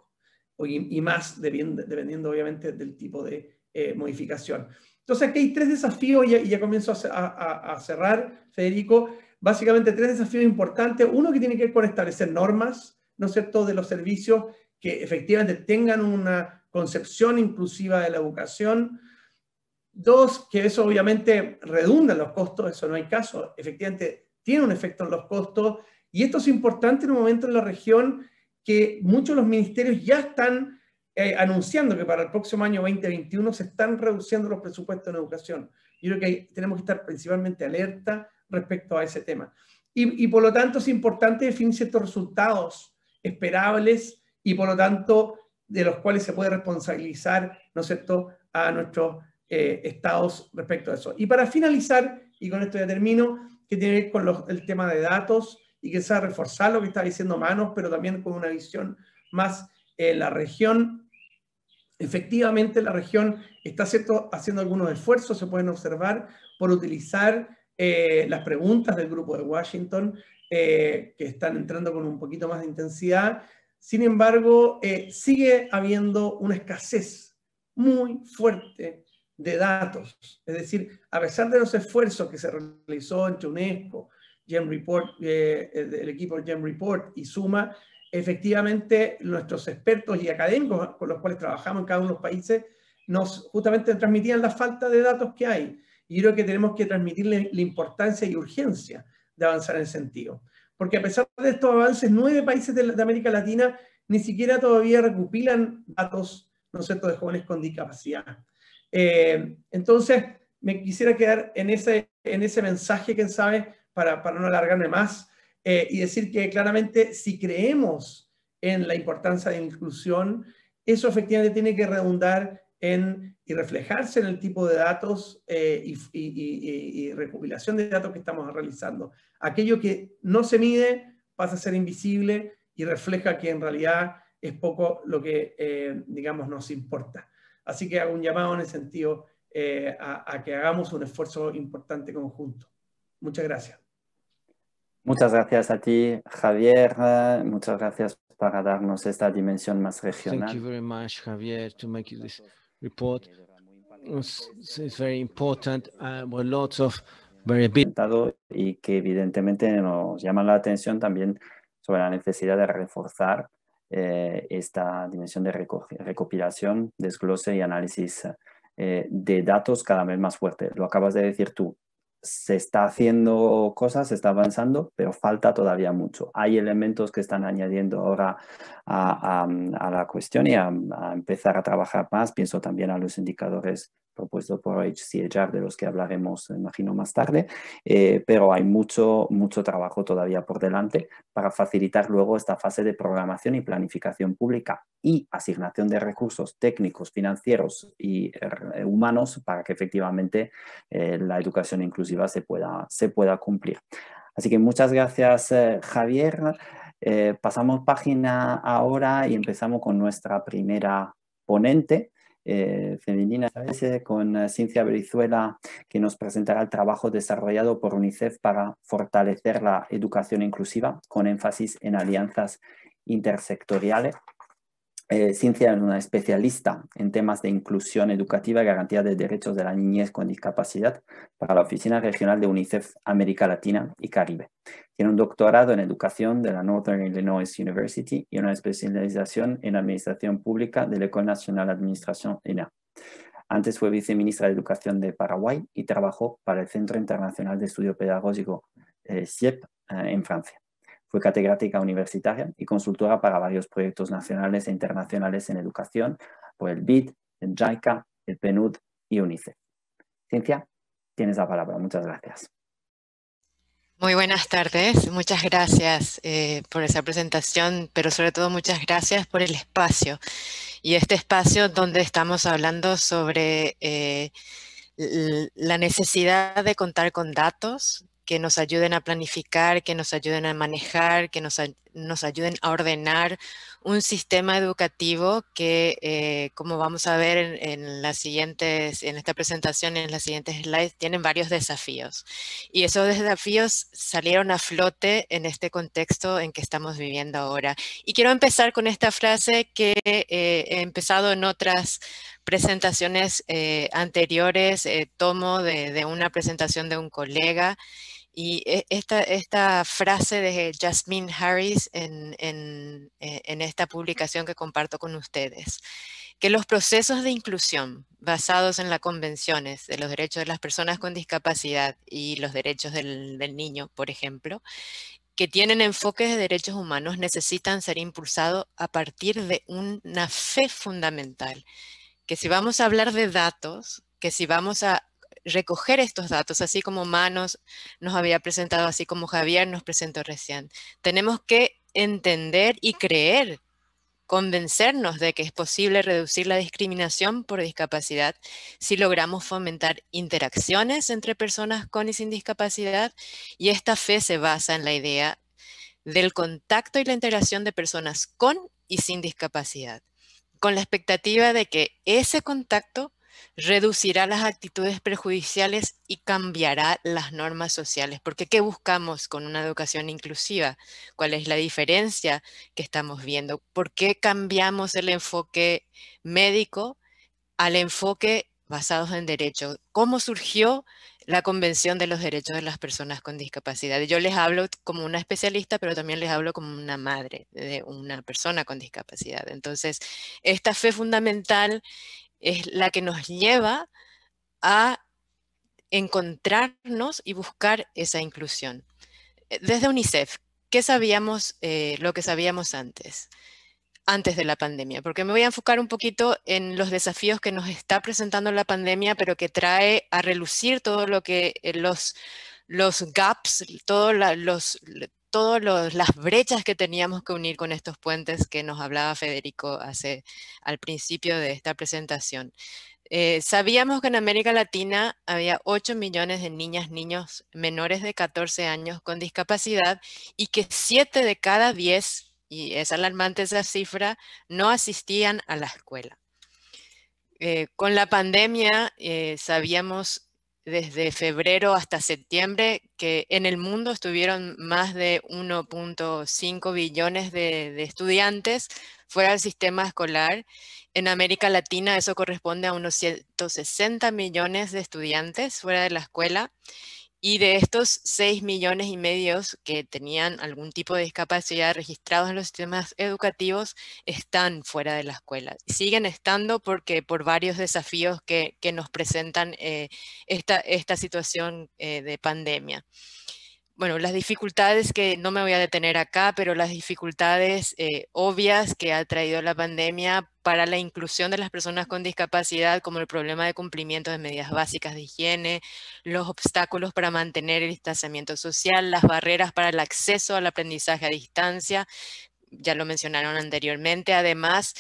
y más dependiendo obviamente del tipo de eh, modificación. Entonces aquí hay tres desafíos y ya, comienzo a, a, cerrar, Federico. Básicamente tres desafíos importantes. Uno que tiene que ver con establecer normas, ¿no es cierto?, de los servicios que efectivamente tengan una concepción inclusiva de la educación. Dos, que eso obviamente redunda en los costos, eso no hay caso, efectivamente tiene un efecto en los costos. Y esto es importante en un momento en la región que muchos de los ministerios ya están eh, anunciando que para el próximo año 2021 se están reduciendo los presupuestos en educación. Yo creo que tenemos que estar principalmente alerta respecto a ese tema. Y, por lo tanto es importante definir ciertos resultados esperables y por lo tanto de los cuales se puede responsabilizar, ¿no a nuestros eh, estados respecto a eso. Y para finalizar, y con esto ya termino, que tiene que ver con el tema de datos y quizás reforzar lo que está diciendo Manos, pero también con una visión más en la región. Efectivamente, la región está haciendo algunos esfuerzos, se pueden observar, por utilizar eh, las preguntas del grupo de Washington, eh, que están entrando con un poquito más de intensidad. Sin embargo, eh, sigue habiendo una escasez muy fuerte de datos. Es decir, a pesar de los esfuerzos que se realizó en UNESCO, Gem Report, eh, eh, el equipo Gem Report y Suma, efectivamente nuestros expertos y académicos con los cuales trabajamos en cada uno de los países, nos justamente transmitían la falta de datos que hay. Y creo que tenemos que transmitirle la importancia y urgencia de avanzar en ese sentido. Porque a pesar de estos avances, nueve países de, América Latina ni siquiera todavía recopilan datos, ¿no es cierto?, de jóvenes con discapacidad. Eh, entonces, me quisiera quedar en ese, en ese mensaje, quién sabe, para, no alargarme más, eh, y decir que claramente si creemos en la importancia de inclusión, eso efectivamente tiene que redundar en, y reflejarse en el tipo de datos eh, y, recopilación de datos que estamos realizando. Aquello que no se mide pasa a ser invisible y refleja que en realidad es poco lo que, eh, digamos, nos importa. Así que hago un llamado en el sentido a que hagamos un esfuerzo importante conjunto. Muchas gracias. Muchas gracias a ti, Javier. Muchas gracias para darnos esta dimensión más regional. Thank you very much, Javier, to make this report. It's very important. Uh, y que evidentemente nos llama la atención también sobre la necesidad de reforzar eh, esta dimensión de recopilación, desglose y análisis eh, de datos cada vez más fuerte. Lo acabas de decir tú, se está haciendo cosas, se está avanzando, pero falta todavía mucho. Hay elementos que están añadiendo ahora a, la cuestión y a, empezar a trabajar más. Pienso también a los indicadores propuesto por HCHR, de los que hablaremos, imagino, más tarde, eh, pero hay mucho, mucho trabajo todavía por delante para facilitar luego esta fase de programación y planificación pública y asignación de recursos técnicos, financieros y eh, humanos para que efectivamente eh, la educación inclusiva pueda, se pueda cumplir. Así que muchas gracias, Javier. pasamos página ahora y empezamos con nuestra primera ponente, eh, con eh, Cintia Venezuela que nos presentará el trabajo desarrollado por UNICEF para fortalecer la educación inclusiva con énfasis en alianzas intersectoriales. Eh, Ciencia es una especialista en temas de inclusión educativa y garantía de derechos de la niñez con discapacidad para la Oficina Regional de UNICEF América Latina y Caribe. Tiene un doctorado en educación de la Northern Illinois University y una especialización en administración pública de la École Nationale de Administración ENA. Antes fue viceministra de Educación de Paraguay y trabajó para el Centro Internacional de Estudio Pedagógico eh, CIEP eh, en Francia catedrática universitaria y consultora para varios proyectos nacionales e internacionales en educación por el BID, el JICA, el PNUD y UNICEF. Ciencia, tienes la palabra. Muchas gracias. Muy buenas tardes, muchas gracias eh, por esa presentación, pero sobre todo muchas gracias por el espacio y este espacio donde estamos hablando sobre eh, la necesidad de contar con datos, que nos ayuden a planificar, que nos ayuden a manejar, que nos, nos ayuden a ordenar un sistema educativo que, eh, como vamos a ver en, las siguientes, en esta presentación, en las siguientes slides, tienen varios desafíos. Y esos desafíos salieron a flote en este contexto en que estamos viviendo ahora. Y quiero empezar con esta frase que eh, he empezado en otras presentaciones eh, anteriores, tomo de una presentación de un colega, y e, esta, frase de Jasmine Harris e, en, esta publicación que comparto con ustedes, que los procesos de inclusión basados en las convenciones de los derechos de las personas con discapacidad y los derechos del, del niño, por ejemplo, que tienen enfoques de derechos humanos necesitan ser impulsados a partir de una fe fundamental, que si vamos a hablar de datos, que si vamos a recoger estos datos, así como Manos nos había presentado, así como Javier nos presentó recién. Tenemos que entender y creer, convencernos de que es posible reducir la discriminación por discapacidad si logramos fomentar interacciones entre personas con y sin discapacidad y esta fe se basa en la idea del contacto y la interacción de personas con y sin discapacidad, con la expectativa de que ese contacto reducirá las actitudes perjudiciales y cambiará las normas sociales. Porque ¿qué buscamos con una educación inclusiva? ¿Cuál es la diferencia que estamos viendo? ¿Por qué cambiamos el enfoque médico al enfoque basado en derechos? ¿Cómo surgió la Convención de los Derechos de las Personas con Discapacidad? Yo les hablo como una especialista, pero también les hablo como una madre de una persona con discapacidad. Entonces, esta fe fundamental es la que nos lleva a encontrarnos y buscar esa inclusión. Eh, desde UNICEF, ¿qué sabíamos eh, lo que sabíamos antes? antes de la pandemia, porque me voy a enfocar un poquito en los desafíos que nos está presentando la pandemia, pero que trae a relucir todo lo que eh, los los gaps, todas los, todos las brechas que teníamos que unir con estos puentes que nos hablaba Federico hace, al principio de esta presentación. Eh, sabíamos que en América Latina había 8 millones de niñas, niños menores de 14 años con discapacidad y que 7 de cada 10, y es alarmante esa cifra, no asistían a la escuela. Eh, con la pandemia eh, sabíamos desde febrero hasta septiembre, que en el mundo estuvieron más de 1.5 billones de, estudiantes fuera del sistema escolar. En América Latina eso corresponde a unos 160 millones de estudiantes fuera de la escuela y de estos 6 millones y medio que tenían algún tipo de discapacidad registrados en los sistemas educativos, están fuera de la escuela. Siguen estando porque por varios desafíos que, nos presentan eh, esta, situación eh, de pandemia bueno, las dificultades que no me voy a detener acá, pero las dificultades eh, obvias que ha traído la pandemia para la inclusión de las personas con discapacidad, como el problema de cumplimiento de medidas básicas de higiene, los obstáculos para mantener el distanciamiento social, las barreras para el acceso al aprendizaje a distancia, ya lo mencionaron anteriormente, además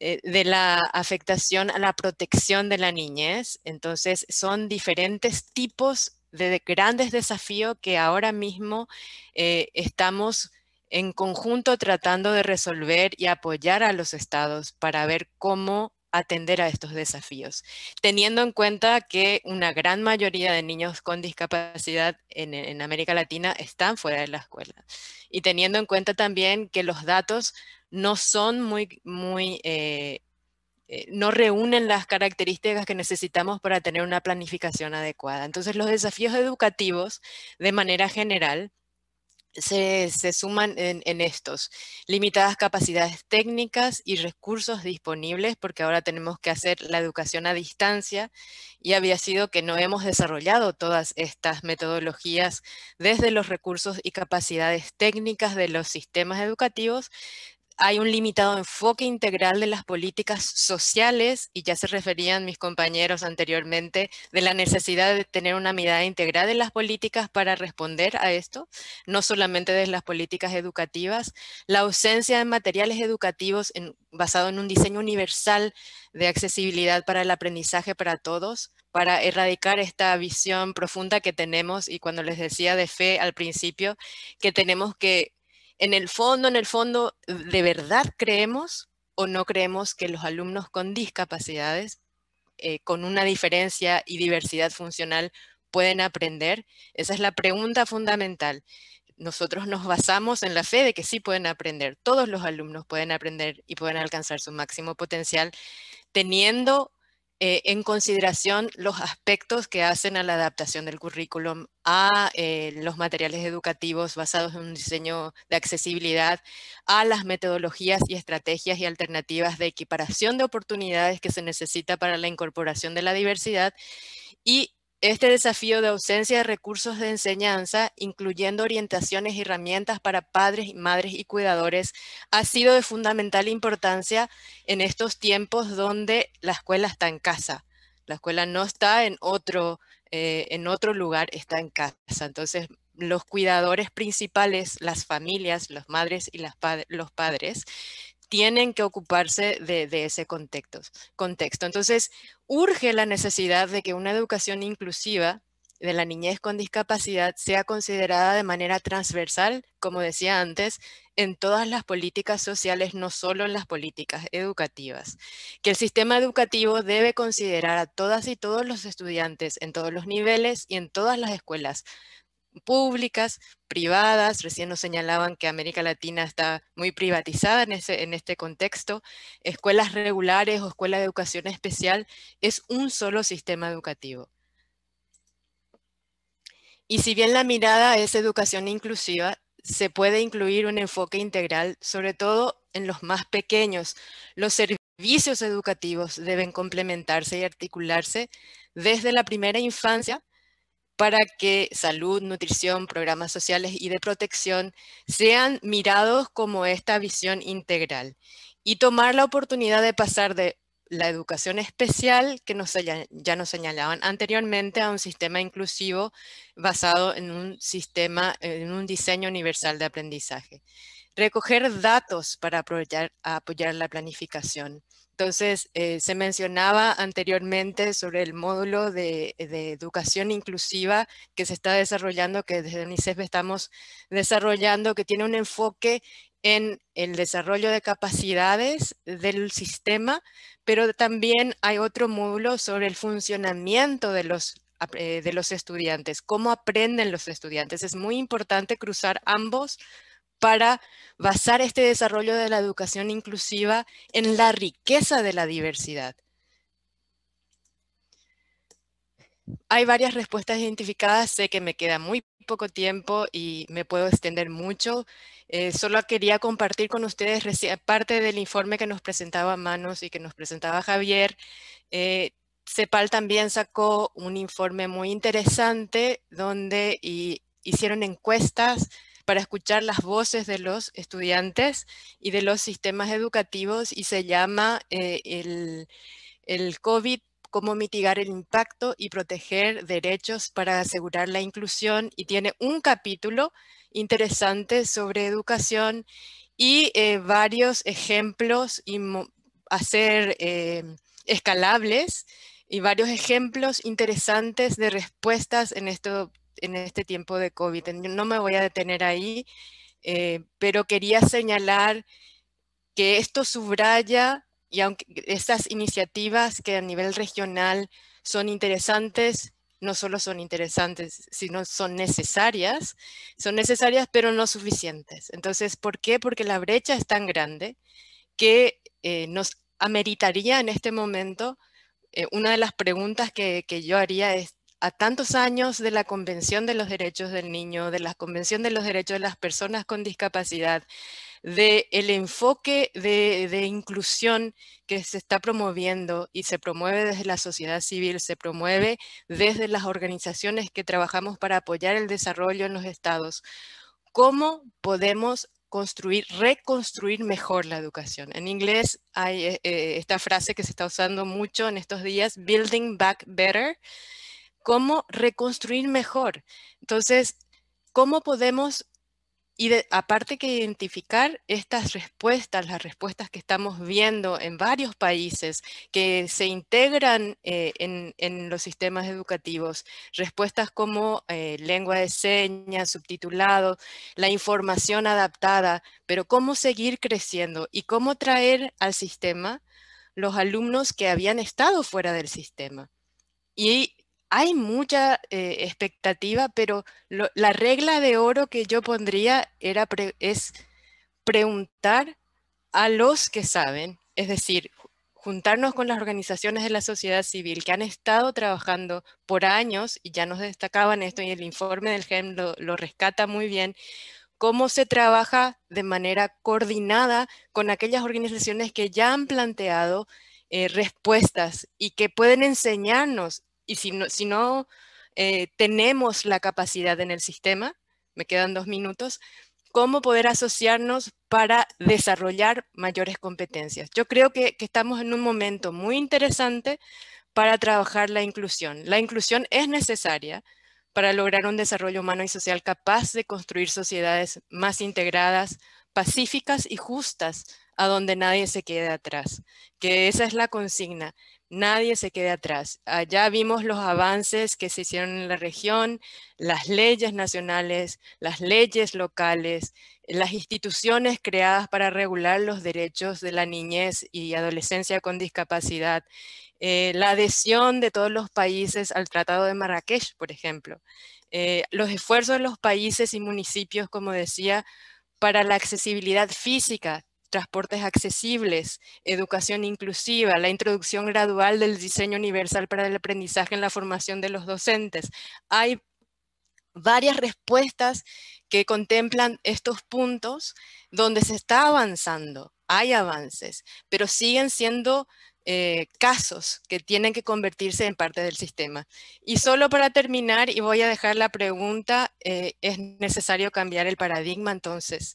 eh, de la afectación a la protección de la niñez. Entonces, son diferentes tipos de grandes desafíos que ahora mismo eh, estamos en conjunto tratando de resolver y apoyar a los estados para ver cómo atender a estos desafíos, teniendo en cuenta que una gran mayoría de niños con discapacidad en, América Latina están fuera de la escuela y teniendo en cuenta también que los datos no son muy, muy eh, eh, no reúnen las características que necesitamos para tener una planificación adecuada. Entonces los desafíos educativos, de manera general, se, suman en, estos. Limitadas capacidades técnicas y recursos disponibles, porque ahora tenemos que hacer la educación a distancia y había sido que no hemos desarrollado todas estas metodologías desde los recursos y capacidades técnicas de los sistemas educativos, hay un limitado enfoque integral de las políticas sociales, y ya se referían mis compañeros anteriormente, de la necesidad de tener una mirada integral de las políticas para responder a esto, no solamente de las políticas educativas, la ausencia de materiales educativos en, basado en un diseño universal de accesibilidad para el aprendizaje para todos, para erradicar esta visión profunda que tenemos y cuando les decía de fe al principio, que tenemos que en el fondo, en el fondo, ¿de verdad creemos o no creemos que los alumnos con discapacidades, eh, con una diferencia y diversidad funcional, pueden aprender? Esa es la pregunta fundamental. Nosotros nos basamos en la fe de que sí pueden aprender, todos los alumnos pueden aprender y pueden alcanzar su máximo potencial teniendo eh, en consideración los aspectos que hacen a la adaptación del currículum a eh, los materiales educativos basados en un diseño de accesibilidad, a las metodologías y estrategias y alternativas de equiparación de oportunidades que se necesita para la incorporación de la diversidad y este desafío de ausencia de recursos de enseñanza, incluyendo orientaciones y herramientas para padres, madres y cuidadores, ha sido de fundamental importancia en estos tiempos donde la escuela está en casa. La escuela no está en otro, eh, en otro lugar, está en casa. Entonces, los cuidadores principales, las familias, las madres y los padres, tienen que ocuparse de, ese contexto, contexto. Entonces, urge la necesidad de que una educación inclusiva de la niñez con discapacidad sea considerada de manera transversal, como decía antes, en todas las políticas sociales, no solo en las políticas educativas. Que el sistema educativo debe considerar a todas y todos los estudiantes en todos los niveles y en todas las escuelas, públicas, privadas. Recién nos señalaban que América Latina está muy privatizada en, en este contexto. Escuelas regulares o escuelas de educación especial es un solo sistema educativo. Y si bien la mirada es educación inclusiva, se puede incluir un enfoque integral, sobre todo en los más pequeños. Los servicios educativos deben complementarse y articularse desde la primera infancia para que salud, nutrición, programas sociales y de protección sean mirados como esta visión integral y tomar la oportunidad de pasar de la educación especial que ya nos señalaban anteriormente a un sistema inclusivo basado en un sistema, en un diseño universal de aprendizaje. Recoger datos para apoyar la planificación entonces, eh, se mencionaba anteriormente sobre el módulo de, educación inclusiva que se está desarrollando, que desde UNICEF estamos desarrollando, que tiene un enfoque en el desarrollo de capacidades del sistema, pero también hay otro módulo sobre el funcionamiento de los, eh, de los estudiantes, cómo aprenden los estudiantes. Es muy importante cruzar ambos para basar este desarrollo de la educación inclusiva en la riqueza de la diversidad. Hay varias respuestas identificadas, sé que me queda muy poco tiempo y me puedo extender mucho. Eh, solo quería compartir con ustedes parte del informe que nos presentaba Manos y que nos presentaba Javier. Eh, CEPAL también sacó un informe muy interesante donde hicieron encuestas para escuchar las voces de los estudiantes y de los sistemas educativos y se llama eh, el, el COVID cómo mitigar el impacto y proteger derechos para asegurar la inclusión y tiene un capítulo interesante sobre educación y eh, varios ejemplos y hacer eh, escalables y varios ejemplos interesantes de respuestas en esto en este tiempo de COVID. No me voy a detener ahí, eh, pero quería señalar que esto subraya, y aunque estas iniciativas que a nivel regional son interesantes, no solo son interesantes, sino son necesarias, son necesarias pero no suficientes. Entonces, ¿por qué? Porque la brecha es tan grande que eh, nos ameritaría en este momento, eh, una de las preguntas que, que yo haría es, a tantos años de la Convención de los Derechos del Niño, de la Convención de los Derechos de las Personas con Discapacidad, del el enfoque de, inclusión que se está promoviendo y se promueve desde la sociedad civil, se promueve desde las organizaciones que trabajamos para apoyar el desarrollo en los estados. ¿Cómo podemos construir, reconstruir mejor la educación? En inglés hay eh, eh, esta frase que se está usando mucho en estos días, building back better, cómo reconstruir mejor. Entonces, ¿cómo podemos, y de, aparte que identificar estas respuestas, las respuestas que estamos viendo en varios países que se integran eh, en, los sistemas educativos, respuestas como eh, lengua de señas, subtitulado, la información adaptada, pero cómo seguir creciendo y cómo traer al sistema los alumnos que habían estado fuera del sistema. Y hay mucha eh, expectativa, pero la regla de oro que yo pondría era es preguntar a los que saben, es decir, juntarnos con las organizaciones de la sociedad civil que han estado trabajando por años y ya nos destacaban esto y el informe del GEM lo, rescata muy bien, cómo se trabaja de manera coordinada con aquellas organizaciones que ya han planteado eh, respuestas y que pueden enseñarnos y si no, si no eh, tenemos la capacidad en el sistema, me quedan dos minutos, cómo poder asociarnos para desarrollar mayores competencias. Yo creo que, que estamos en un momento muy interesante para trabajar la inclusión. La inclusión es necesaria para lograr un desarrollo humano y social capaz de construir sociedades más integradas, pacíficas y justas, a donde nadie se quede atrás. Que esa es la consigna, Nadie se quede atrás. Allá vimos los avances que se hicieron en la región, las leyes nacionales, las leyes locales, las instituciones creadas para regular los derechos de la niñez y adolescencia con discapacidad, eh, la adhesión de todos los países al Tratado de Marrakech, por ejemplo, eh, los esfuerzos de los países y municipios, como decía, para la accesibilidad física transportes accesibles, educación inclusiva, la introducción gradual del diseño universal para el aprendizaje en la formación de los docentes. Hay varias respuestas que contemplan estos puntos donde se está avanzando, hay avances, pero siguen siendo eh, casos que tienen que convertirse en parte del sistema. Y solo para terminar, y voy a dejar la pregunta, eh, ¿es necesario cambiar el paradigma entonces?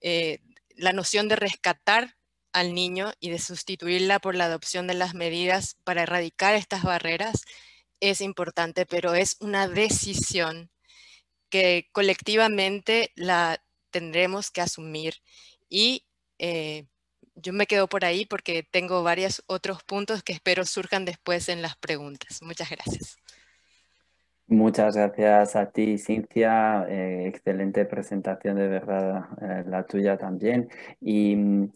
Eh, la noción de rescatar al niño y de sustituirla por la adopción de las medidas para erradicar estas barreras es importante, pero es una decisión que colectivamente la tendremos que asumir. Y eh, yo me quedo por ahí porque tengo varios otros puntos que espero surjan después en las preguntas. Muchas gracias. Muchas gracias a ti, Cintia. Eh, excelente presentación, de verdad, eh, la tuya también. Y mm,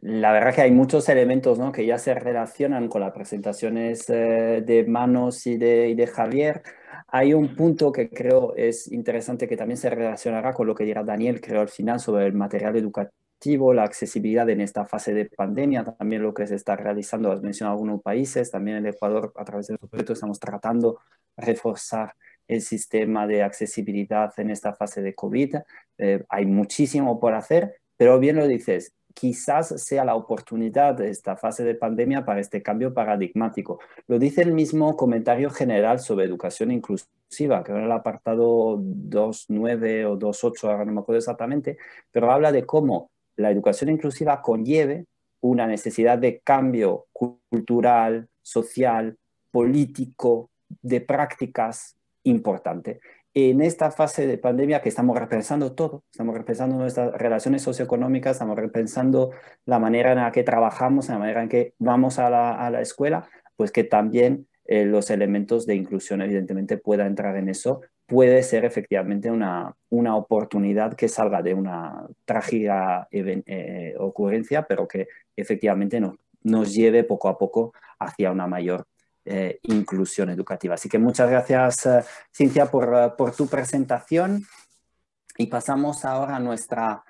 la verdad que hay muchos elementos ¿no? que ya se relacionan con las presentaciones eh, de Manos y de, de, Javier. Hay un punto que creo es interesante que también se relacionará con lo que dirá Daniel, creo, al final sobre el material educativo, la accesibilidad en esta fase de pandemia, también lo que se está realizando, has mencionado algunos países, también el Ecuador a través de su proyecto estamos tratando reforzar el sistema de accesibilidad en esta fase de COVID. Eh, hay muchísimo por hacer, pero bien lo dices, quizás sea la oportunidad de esta fase de pandemia para este cambio paradigmático. Lo dice el mismo comentario general sobre educación inclusiva, que era el apartado 2.9 o 2.8, ahora no me acuerdo exactamente, pero habla de cómo la educación inclusiva conlleve una necesidad de cambio cultural, social, político, de prácticas importante. En esta fase de pandemia que estamos repensando todo, estamos repensando nuestras relaciones socioeconómicas, estamos repensando la manera en la que trabajamos, la manera en que vamos a la, escuela, pues que también eh, los elementos de inclusión evidentemente pueda entrar en eso, puede ser efectivamente una, una oportunidad que salga de una trágica eh, eh, ocurrencia, pero que efectivamente nos lleve poco a poco hacia una mayor eh, inclusión educativa. Así que muchas gracias, eh, Cintia, eh, por, tu presentación. Y pasamos ahora a nuestra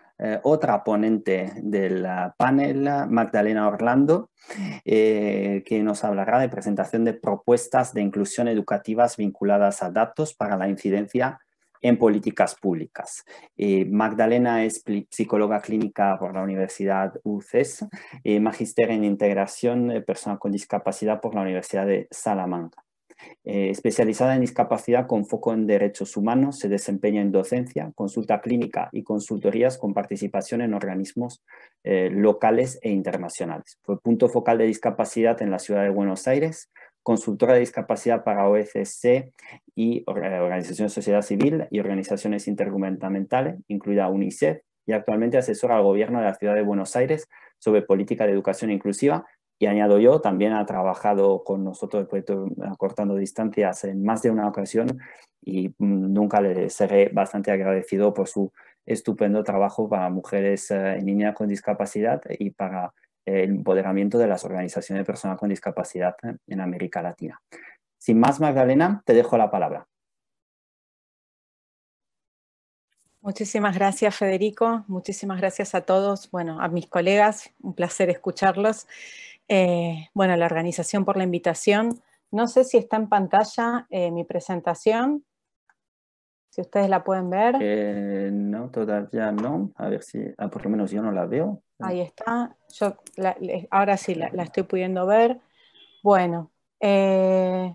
otra ponente del panel, Magdalena Orlando, que nos hablará de presentación de propuestas de inclusión educativas vinculadas a datos para la incidencia en políticas públicas. Eh, Magdalena es psicóloga clínica por la Universidad UCES, eh, magíster en integración de personas con discapacidad por la Universidad de Salamanca. Eh, especializada en discapacidad con foco en derechos humanos, se desempeña en docencia, consulta clínica y consultorías con participación en organismos eh, locales e internacionales. Fue punto focal de discapacidad en la ciudad de Buenos Aires, consultora de discapacidad para OECC y eh, organizaciones de sociedad civil y organizaciones intergubernamentales, incluida UNICEF, y actualmente asesora al gobierno de la ciudad de Buenos Aires sobre política de educación inclusiva. Y añado yo, también ha trabajado con nosotros el proyecto Cortando Distancias en más de una ocasión y mm, nunca le seré bastante agradecido por su estupendo trabajo para mujeres eh, y niñas con discapacidad y para el empoderamiento de las organizaciones de personas con discapacidad en América Latina. Sin más, Magdalena, te dejo la palabra. Muchísimas gracias, Federico. Muchísimas gracias a todos, bueno, a mis colegas. Un placer escucharlos. Eh, bueno, la organización por la invitación. No sé si está en pantalla eh, mi presentación. Si ustedes la pueden ver. Eh, no, todavía no. A ver si, ah, por lo menos yo no la veo. Ahí está. Yo ahora sí la, estoy pudiendo ver. Bueno, eh,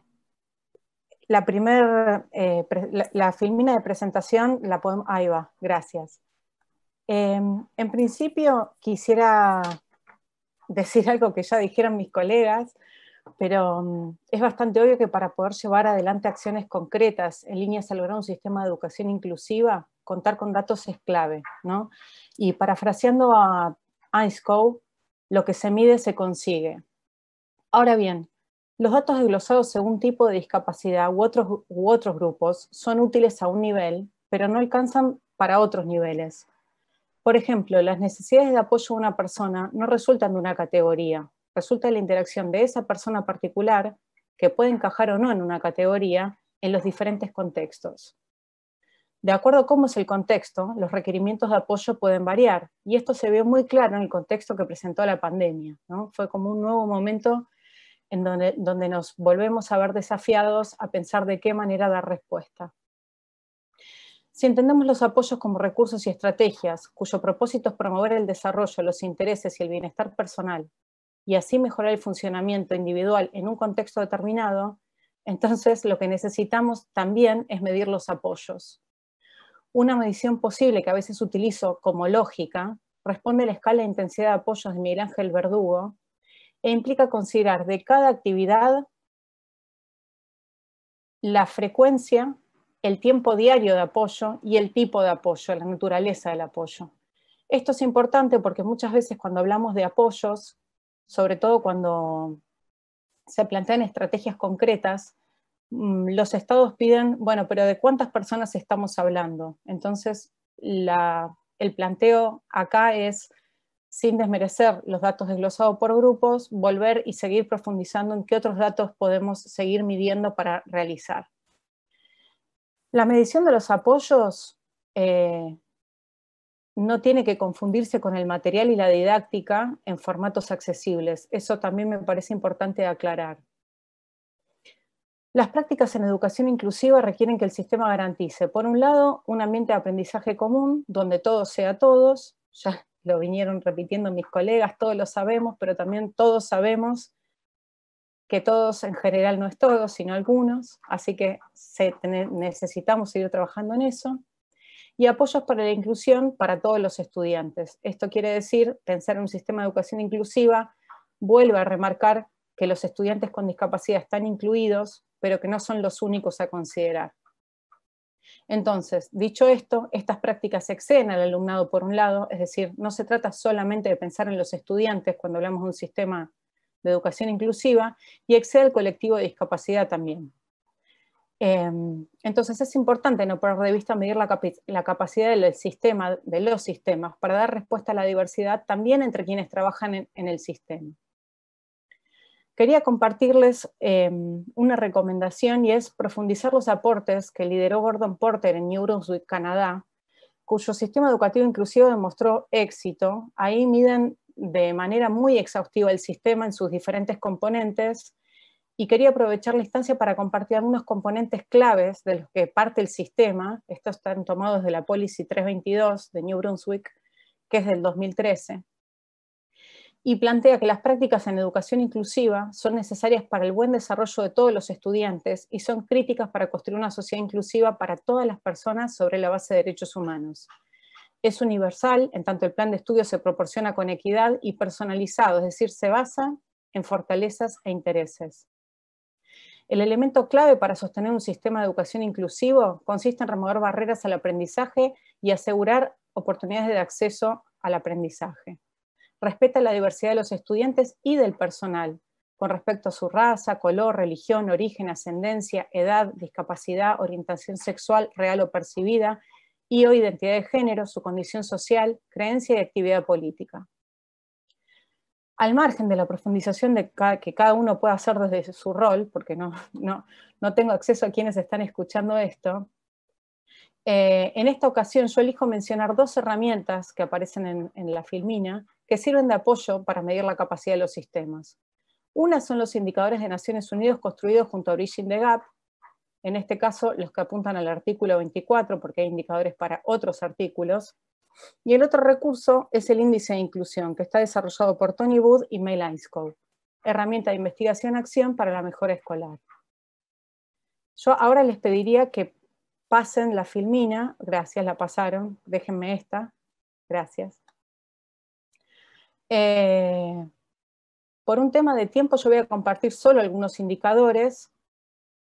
la primera, eh, la, filmina de presentación la podemos. Ahí va, gracias. Em, en principio quisiera decir algo que ya dijeron mis colegas, pero mm, es bastante obvio que para poder llevar adelante acciones concretas en líneas a lograr un sistema de educación inclusiva, contar con datos es clave, ¿no? Y parafraseando a ISCO, lo que se mide se consigue. Ahora bien, los datos desglosados según tipo de discapacidad u otros, grupos son útiles a un nivel, pero no alcanzan para otros niveles. Por ejemplo, las necesidades de apoyo de una persona no resultan de una categoría, resulta de la interacción de esa persona particular, que puede encajar o no en una categoría, en los diferentes contextos. De acuerdo a cómo es el contexto, los requerimientos de apoyo pueden variar y esto se vio muy claro en el contexto que presentó la pandemia. Fue como un nuevo momento en donde nos volvemos a ver desafiados a pensar de qué manera dar respuesta. Si entendemos los apoyos como recursos y estrategias cuyo propósito es promover el desarrollo, los intereses y el bienestar personal, y así mejorar el funcionamiento individual en un contexto determinado, entonces lo que necesitamos también es medir los apoyos, una medición posible que a veces utilizo como lógica responde a la escala de intensidad de apoyos de Miguel Ángel Verdugo e implica considerar de cada actividad la frecuencia, el tiempo diario de apoyo y el tipo de apoyo, la naturaleza del apoyo. Esto es importante porque muchas veces cuando hablamos de apoyos, sobre todo cuando se plantean estrategias concretas, Mm, los estados piden, bueno, pero ¿de cuántas personas estamos hablando? Entonces, el planteo acá es, sin desmerecer los datos desglosados por grupos, volver y seguir profundizando en qué otros datos podemos seguir midiendo para realizar. La medición de los apoyos eh, no tiene que confundirse con el material y la didáctica en formatos accesibles. Eso también me parece importante aclarar. Las prácticas en educación inclusiva requieren que el sistema garantice, por un lado, un ambiente de aprendizaje común, donde todos sea todos, ya lo vinieron repitiendo mis colegas, todos lo sabemos, pero también todos sabemos que todos en general no es todos, sino algunos, así que necesitamos seguir trabajando en eso. Y apoyos para la inclusión para todos los estudiantes. Esto quiere decir pensar en un sistema de educación inclusiva, vuelve a remarcar que los estudiantes con discapacidad están incluidos, pero que no son los únicos a considerar. Entonces, dicho esto, estas prácticas exceden al alumnado por un lado, es decir, no se trata solamente de pensar en los estudiantes cuando hablamos de un sistema de educación inclusiva, y excede al colectivo de discapacidad también. Em, entonces es importante no perder de vista medir la, capacidad del sistema, de los sistemas, para dar respuesta a la diversidad también entre quienes trabajan en el sistema quería compartirles em, una recomendación y es profundizar los aportes que lideró Gordon Porter en New Brunswick, Canadá, cuyo sistema educativo inclusivo demostró éxito. Ahí miden de manera muy exhaustiva el sistema en sus diferentes componentes y quería aprovechar la instancia para compartir algunos componentes claves de los que parte el sistema. Estos están tomados de la Policy 322 de New Brunswick, que es del 2013 y plantea que las prácticas en educación inclusiva son necesarias para el buen desarrollo de todos los estudiantes y son críticas para construir una sociedad inclusiva para todas las personas sobre la base de derechos humanos. Es universal, en tanto el plan de estudio se proporciona con equidad y personalizado, es decir, se basa en fortalezas e intereses. El elemento clave para sostener un sistema de educación inclusivo consiste en remover barreras al aprendizaje y asegurar oportunidades de acceso al aprendizaje respeta la diversidad de los estudiantes y del personal, con respecto a su raza, color, religión, origen, ascendencia, edad, discapacidad, orientación sexual real o percibida, y o identidad de género, su condición social, creencia y actividad política. Al margen de la profundización que cada uno pueda hacer desde su rol, porque no, no, tengo acceso a quienes están escuchando esto, eh, en esta ocasión yo elijo mencionar dos herramientas que aparecen en la filmina que sirven de apoyo para medir la capacidad de los sistemas. Una son los indicadores de Naciones Unidas construidos junto a Origin the Gap, en este caso los que apuntan al artículo 24, porque hay indicadores para otros artículos. Y el otro recurso es el índice de inclusión, que está desarrollado por Tony Wood y Mail herramienta de investigación-acción para la mejora escolar. Yo ahora les pediría que pasen la filmina, gracias, la pasaron, déjenme esta, gracias. Eh, por un tema de tiempo yo voy a compartir solo algunos indicadores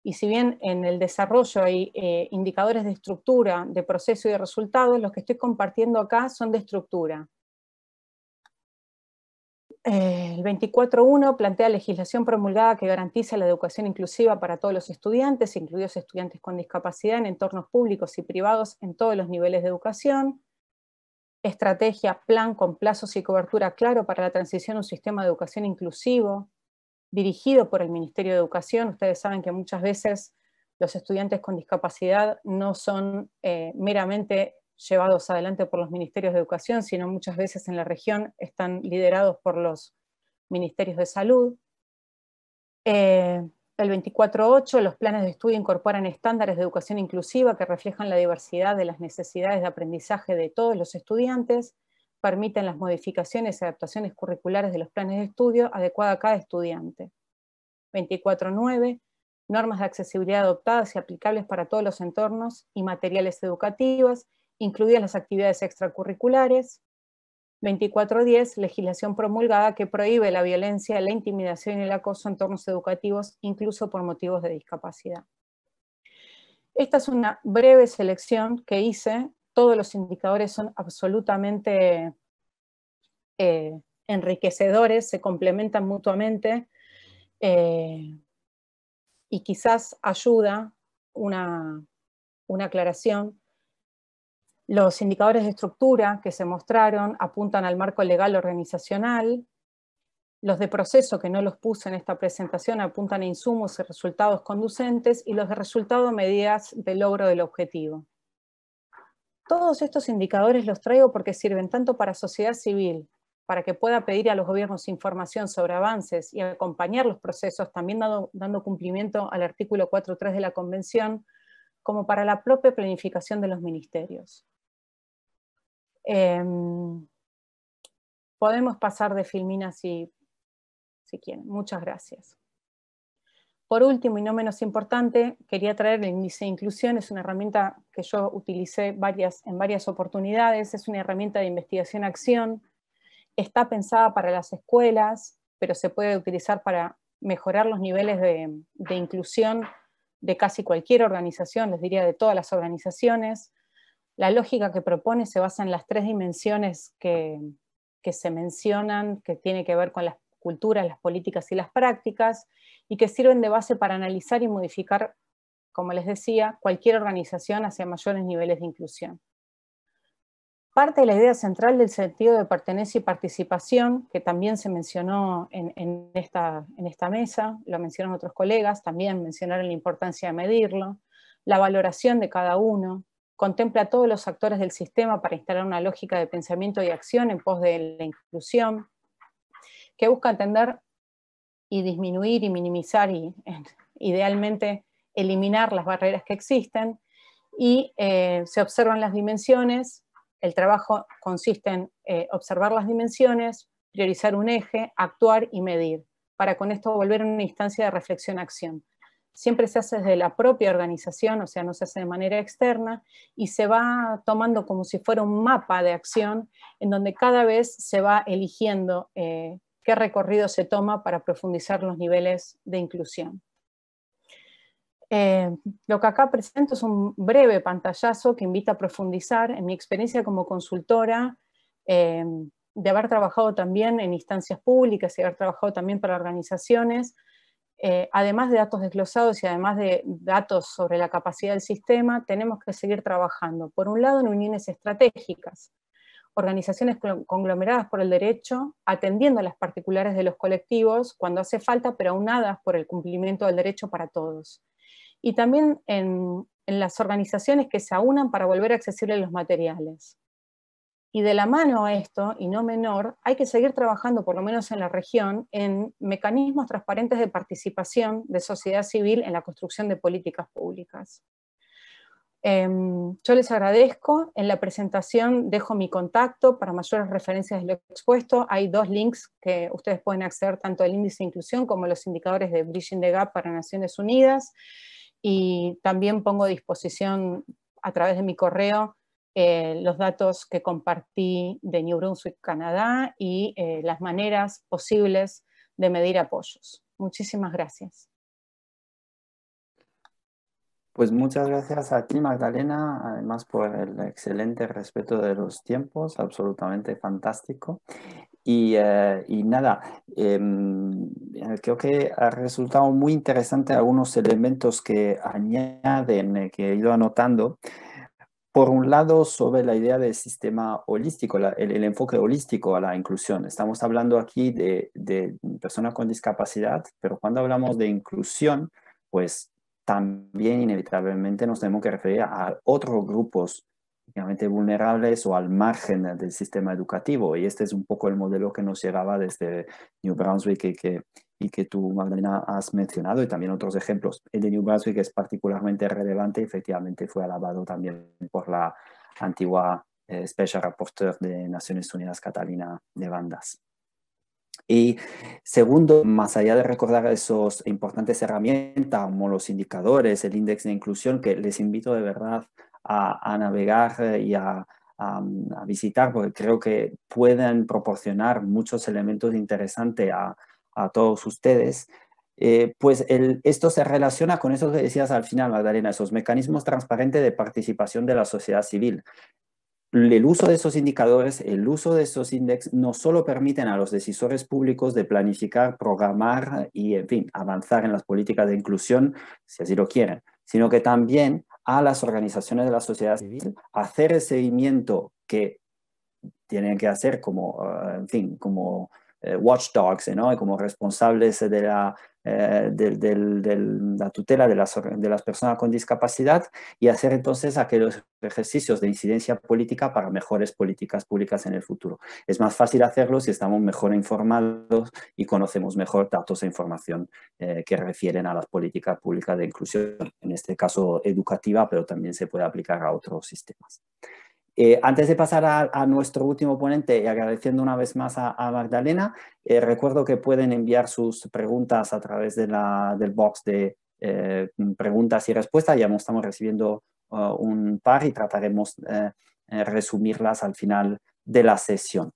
y si bien en el desarrollo hay eh, indicadores de estructura, de proceso y de resultados, los que estoy compartiendo acá son de estructura. Eh, el 24.1 plantea legislación promulgada que garantiza la educación inclusiva para todos los estudiantes, incluidos estudiantes con discapacidad en entornos públicos y privados en todos los niveles de educación estrategia, plan con plazos y cobertura claro para la transición a un sistema de educación inclusivo, dirigido por el Ministerio de Educación. Ustedes saben que muchas veces los estudiantes con discapacidad no son eh, meramente llevados adelante por los ministerios de educación, sino muchas veces en la región están liderados por los ministerios de salud. Eh, el 24.8, los planes de estudio incorporan estándares de educación inclusiva que reflejan la diversidad de las necesidades de aprendizaje de todos los estudiantes, permiten las modificaciones y adaptaciones curriculares de los planes de estudio adecuada a cada estudiante. 24.9, normas de accesibilidad adoptadas y aplicables para todos los entornos y materiales educativos, incluidas las actividades extracurriculares. 2410, legislación promulgada que prohíbe la violencia, la intimidación y el acoso en entornos educativos, incluso por motivos de discapacidad. Esta es una breve selección que hice. Todos los indicadores son absolutamente eh, enriquecedores, se complementan mutuamente eh, y quizás ayuda una aclaración los indicadores de estructura que se mostraron apuntan al marco legal organizacional. Los de proceso, que no los puse en esta presentación, apuntan a insumos y resultados conducentes. Y los de resultado, medidas de logro del objetivo. Todos estos indicadores los traigo porque sirven tanto para sociedad civil, para que pueda pedir a los gobiernos información sobre avances y acompañar los procesos, también dando cumplimiento al artículo 4.3 de la Convención, como para la propia planificación de los ministerios. Em, podemos pasar de Filmina si, si quieren. Muchas gracias. Por último, y no menos importante, quería traer el índice de inclusión. Es una herramienta que yo utilicé varias, en varias oportunidades. Es una herramienta de investigación-acción. Está pensada para las escuelas, pero se puede utilizar para mejorar los niveles de inclusión de casi cualquier organización, les diría de todas las organizaciones. La lógica que propone se basa en las tres dimensiones que, se mencionan, que tiene que ver con las culturas, las políticas y las prácticas, y que sirven de base para analizar y modificar, como les decía, cualquier organización hacia mayores niveles de inclusión. Parte de la idea central del sentido de pertenencia y participación, que también se mencionó en, esta, en esta mesa, lo mencionaron otros colegas, también mencionaron la importancia de medirlo, la valoración de cada uno, contempla a todos los actores del sistema para instalar una lógica de pensamiento y acción en pos de la inclusión, que busca atender y disminuir y minimizar y idealmente eliminar las barreras que existen, y eh, se observan las dimensiones, el trabajo consiste en eh, observar las dimensiones, priorizar un eje, actuar y medir, para con esto volver a una instancia de reflexión-acción siempre se hace desde la propia organización, o sea, no se hace de manera externa, y se va tomando como si fuera un mapa de acción en donde cada vez se va eligiendo eh, qué recorrido se toma para profundizar los niveles de inclusión. Eh, lo que acá presento es un breve pantallazo que invita a profundizar en mi experiencia como consultora, eh, de haber trabajado también en instancias públicas y haber trabajado también para organizaciones, eh, además de datos desglosados y además de datos sobre la capacidad del sistema, tenemos que seguir trabajando, por un lado, en uniones estratégicas, organizaciones conglomeradas por el derecho, atendiendo a las particulares de los colectivos cuando hace falta, pero aunadas por el cumplimiento del derecho para todos. Y también en, en las organizaciones que se aunan para volver accesibles los materiales. Y de la mano a esto, y no menor, hay que seguir trabajando, por lo menos en la región, en mecanismos transparentes de participación de sociedad civil en la construcción de políticas públicas. Em, yo les agradezco, en la presentación dejo mi contacto para mayores referencias de lo expuesto, hay dos links que ustedes pueden acceder tanto al índice de inclusión como los indicadores de Bridging the Gap para Naciones Unidas, y también pongo a disposición a través de mi correo eh, los datos que compartí de New Brunswick, Canadá, y eh, las maneras posibles de medir apoyos. Muchísimas gracias. Pues muchas gracias a ti, Magdalena, además por el excelente respeto de los tiempos, absolutamente fantástico. Y, eh, nada, em, creo que ha resultado muy interesante algunos elementos que añaden, que he ido anotando por un lado, sobre la idea del sistema holístico, el, enfoque holístico a la inclusión. Estamos hablando aquí de, personas con discapacidad, pero cuando hablamos de inclusión, pues también inevitablemente nos tenemos que referir a otros grupos vulnerables o al margen del sistema educativo. Y este es un poco el modelo que nos llegaba desde New Brunswick y que y que tú, Magdalena, has mencionado y también otros ejemplos. El de New Brunswick es particularmente relevante, efectivamente fue alabado también por la antigua eh, Special Rapporteur de Naciones Unidas, Catalina de Bandas. Y segundo, más allá de recordar esas importantes herramientas como los indicadores, el índice de inclusión, que les invito de verdad a, navegar eh, y a, a, visitar, porque creo que pueden proporcionar muchos elementos interesantes a, a todos ustedes, eh, pues esto se relaciona con eso que decías al final, Magdalena, esos mecanismos transparentes de participación de la sociedad civil. El uso de esos indicadores, el uso de esos índices no solo permiten a los decisores públicos de planificar, programar y, en fin, avanzar en las políticas de inclusión, si así lo quieren, sino que también a las organizaciones de la sociedad civil hacer el seguimiento que tienen que hacer como, ah, en fin, como eh, watchdogs, ¿no? como responsables de la, eh, de, la tutela de las, personas con discapacidad y hacer entonces aquellos ejercicios de incidencia política para mejores políticas públicas en el futuro. Es más fácil hacerlo si estamos mejor informados y conocemos mejor datos e información eh, que refieren a las políticas públicas de inclusión, en este caso educativa, pero también se puede aplicar a otros sistemas. Eh, antes de pasar a, nuestro último ponente y agradeciendo una vez más a, Magdalena, eh, recuerdo que pueden enviar sus preguntas a través del box de eh, preguntas y respuestas. Ya estamos recibiendo uh, un par y trataremos de resumirlas al final de la sesión.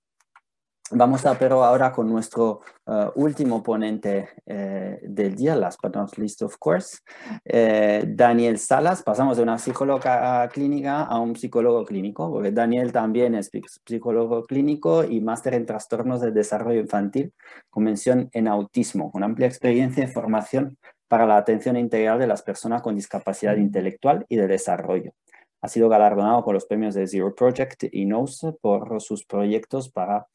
Vamos a pero ahora con nuestro eh, último ponente eh, del día, las but List, of course, eh, Daniel Salas. Pasamos de una psicóloga clínica a un psicólogo clínico, porque Daniel también es psicólogo clínico y máster en trastornos de desarrollo infantil con mención en autismo, con amplia experiencia y formación para la atención integral de las personas con discapacidad intelectual y de desarrollo. Ha sido galardonado con los premios de Zero Project y NOSE por sus proyectos para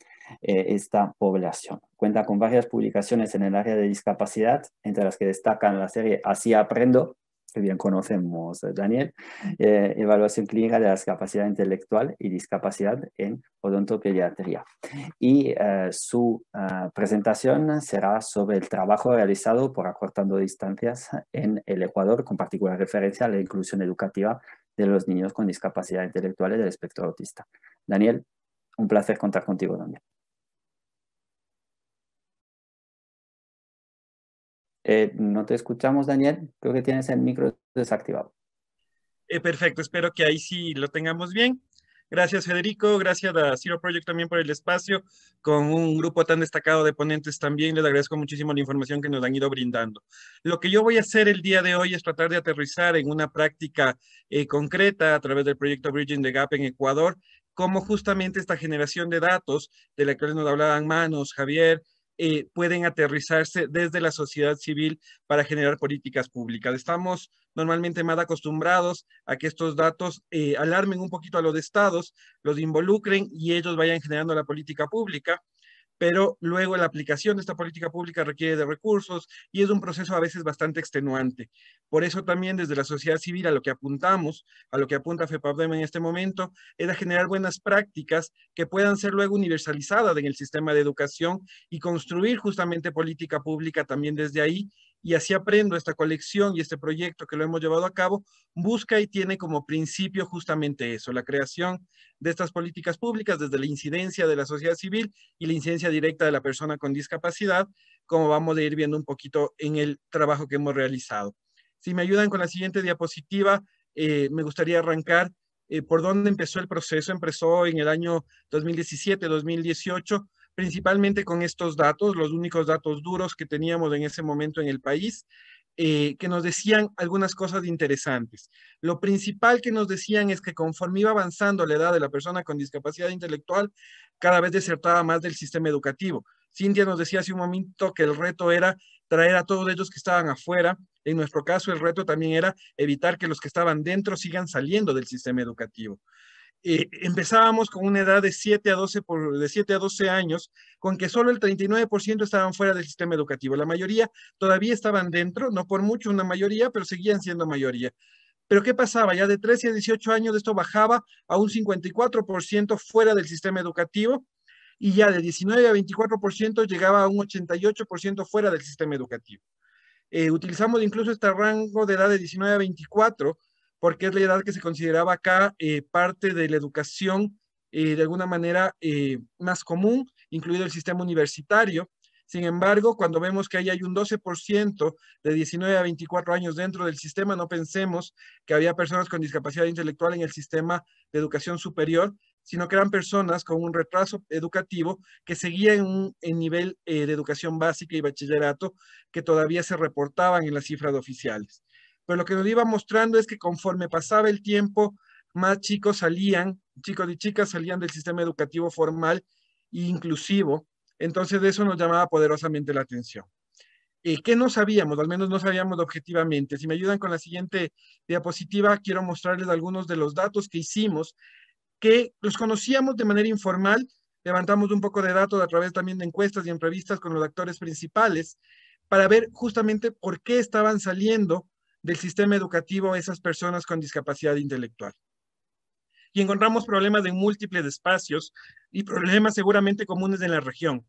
eh, esta población. Cuenta con varias publicaciones en el área de discapacidad, entre las que destacan la serie Así aprendo, que bien conocemos eh, Daniel, eh, evaluación clínica de la discapacidad intelectual y discapacidad en odontopediatría. Y su presentación será sobre el trabajo realizado por acortando distancias en el Ecuador, con particular referencia a la inclusión educativa de los niños con discapacidad intelectual del espectro autista. Daniel, un placer contar contigo también. Eh, no te escuchamos, Daniel. Creo que tienes el micro desactivado. Eh, perfecto, espero que ahí sí lo tengamos bien. Gracias, Federico. Gracias a Zero Project también por el espacio. Con un grupo tan destacado de ponentes también, les agradezco muchísimo la información que nos han ido brindando. Lo que yo voy a hacer el día de hoy es tratar de aterrizar en una práctica eh, concreta a través del proyecto Bridging the Gap en Ecuador, como justamente esta generación de datos de la que nos hablaban Manos, Javier, eh, pueden aterrizarse desde la sociedad civil para generar políticas públicas. Estamos normalmente más acostumbrados a que estos datos eh, alarmen un poquito a los estados, los involucren y ellos vayan generando la política pública pero luego la aplicación de esta política pública requiere de recursos y es un proceso a veces bastante extenuante. Por eso también desde la sociedad civil a lo que apuntamos, a lo que apunta FEPABDEM en este momento, es a generar buenas prácticas que puedan ser luego universalizadas en el sistema de educación y construir justamente política pública también desde ahí y así aprendo esta colección y este proyecto que lo hemos llevado a cabo, busca y tiene como principio justamente eso, la creación de estas políticas públicas desde la incidencia de la sociedad civil y la incidencia directa de la persona con discapacidad, como vamos a ir viendo un poquito en el trabajo que hemos realizado. Si me ayudan con la siguiente diapositiva, eh, me gustaría arrancar eh, por dónde empezó el proceso. Empezó en el año 2017, 2018, principalmente con estos datos, los únicos datos duros que teníamos en ese momento en el país, eh, que nos decían algunas cosas interesantes. Lo principal que nos decían es que conforme iba avanzando la edad de la persona con discapacidad intelectual, cada vez desertaba más del sistema educativo. Cintia nos decía hace un momento que el reto era traer a todos ellos que estaban afuera. En nuestro caso, el reto también era evitar que los que estaban dentro sigan saliendo del sistema educativo. Eh, empezábamos con una edad de 7 a 12 de 7 a 12 años, con que solo el 39% estaban fuera del sistema educativo. La mayoría todavía estaban dentro, no por mucho una mayoría, pero seguían siendo mayoría. Pero ¿qué pasaba? Ya de 13 a 18 años esto bajaba a un 54% fuera del sistema educativo y ya de 19 a 24% llegaba a un 88% fuera del sistema educativo. Eh, utilizamos incluso este rango de edad de 19 a 24 porque es la edad que se consideraba acá eh, parte de la educación eh, de alguna manera eh, más común, incluido el sistema universitario. Sin embargo, cuando vemos que ahí hay un 12% de 19 a 24 años dentro del sistema, no pensemos que había personas con discapacidad intelectual en el sistema de educación superior, sino que eran personas con un retraso educativo que seguían un nivel de educación básica y bachillerato que todavía se reportaban en las cifras oficiales pero lo que nos iba mostrando es que conforme pasaba el tiempo, más chicos salían, chicos y chicas salían del sistema educativo formal e inclusivo. Entonces de eso nos llamaba poderosamente la atención. Y eh, ¿Qué no sabíamos? Al menos no sabíamos objetivamente. Si me ayudan con la siguiente diapositiva, quiero mostrarles algunos de los datos que hicimos, que los conocíamos de manera informal, levantamos un poco de datos a través también de encuestas y entrevistas con los actores principales para ver justamente por qué estaban saliendo del sistema educativo a esas personas con discapacidad intelectual. Y encontramos problemas en múltiples espacios y problemas seguramente comunes en la región.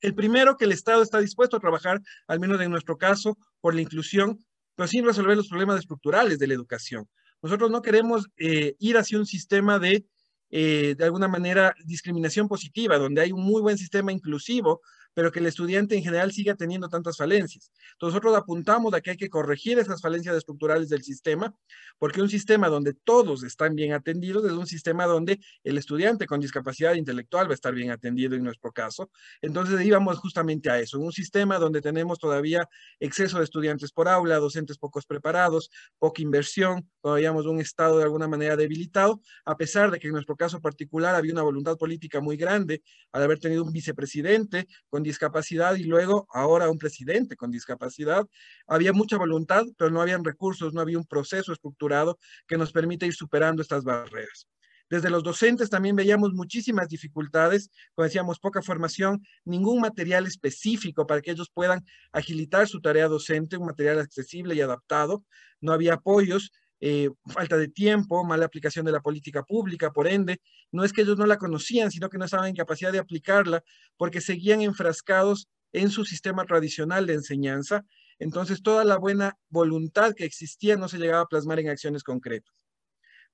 El primero, que el Estado está dispuesto a trabajar, al menos en nuestro caso, por la inclusión, pero sin resolver los problemas estructurales de la educación. Nosotros no queremos eh, ir hacia un sistema de, eh, de alguna manera, discriminación positiva, donde hay un muy buen sistema inclusivo, pero que el estudiante en general siga teniendo tantas falencias. nosotros apuntamos a que hay que corregir esas falencias estructurales del sistema, porque un sistema donde todos están bien atendidos es un sistema donde el estudiante con discapacidad intelectual va a estar bien atendido en nuestro caso. Entonces, íbamos justamente a eso, un sistema donde tenemos todavía exceso de estudiantes por aula, docentes pocos preparados, poca inversión, todavía un estado de alguna manera debilitado, a pesar de que en nuestro caso particular había una voluntad política muy grande al haber tenido un vicepresidente con discapacidad y luego ahora un presidente con discapacidad. Había mucha voluntad, pero no habían recursos, no había un proceso estructurado que nos permita ir superando estas barreras. Desde los docentes también veíamos muchísimas dificultades, como decíamos, poca formación, ningún material específico para que ellos puedan agilitar su tarea docente, un material accesible y adaptado, no había apoyos, eh, falta de tiempo, mala aplicación de la política pública, por ende, no es que ellos no la conocían, sino que no estaban en capacidad de aplicarla porque seguían enfrascados en su sistema tradicional de enseñanza. Entonces, toda la buena voluntad que existía no se llegaba a plasmar en acciones concretas.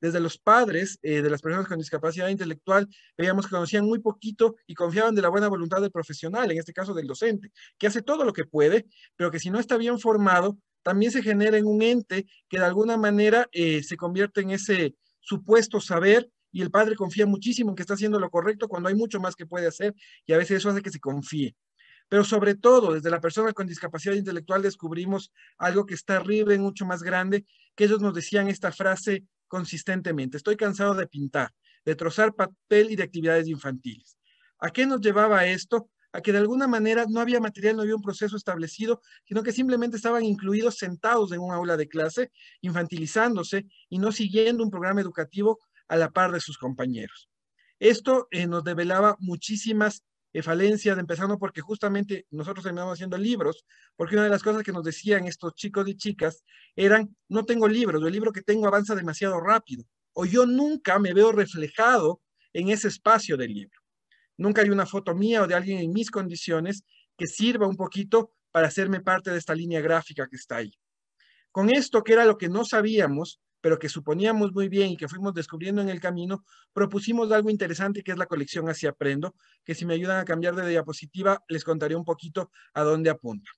Desde los padres eh, de las personas con discapacidad intelectual, veíamos que conocían muy poquito y confiaban de la buena voluntad del profesional, en este caso del docente, que hace todo lo que puede, pero que si no está bien formado, también se genera en un ente que de alguna manera eh, se convierte en ese supuesto saber y el padre confía muchísimo en que está haciendo lo correcto cuando hay mucho más que puede hacer y a veces eso hace que se confíe. Pero sobre todo, desde la persona con discapacidad intelectual descubrimos algo que está arriba y mucho más grande, que ellos nos decían esta frase consistentemente, estoy cansado de pintar, de trozar papel y de actividades infantiles. ¿A qué nos llevaba esto? a que de alguna manera no había material, no había un proceso establecido, sino que simplemente estaban incluidos sentados en un aula de clase, infantilizándose y no siguiendo un programa educativo a la par de sus compañeros. Esto eh, nos develaba muchísimas eh, falencias, empezando porque justamente nosotros terminamos haciendo libros, porque una de las cosas que nos decían estos chicos y chicas eran, no tengo libros, el libro que tengo avanza demasiado rápido, o yo nunca me veo reflejado en ese espacio del libro. Nunca hay una foto mía o de alguien en mis condiciones que sirva un poquito para hacerme parte de esta línea gráfica que está ahí. Con esto, que era lo que no sabíamos, pero que suponíamos muy bien y que fuimos descubriendo en el camino, propusimos algo interesante que es la colección Así Aprendo, que si me ayudan a cambiar de diapositiva, les contaré un poquito a dónde apunta.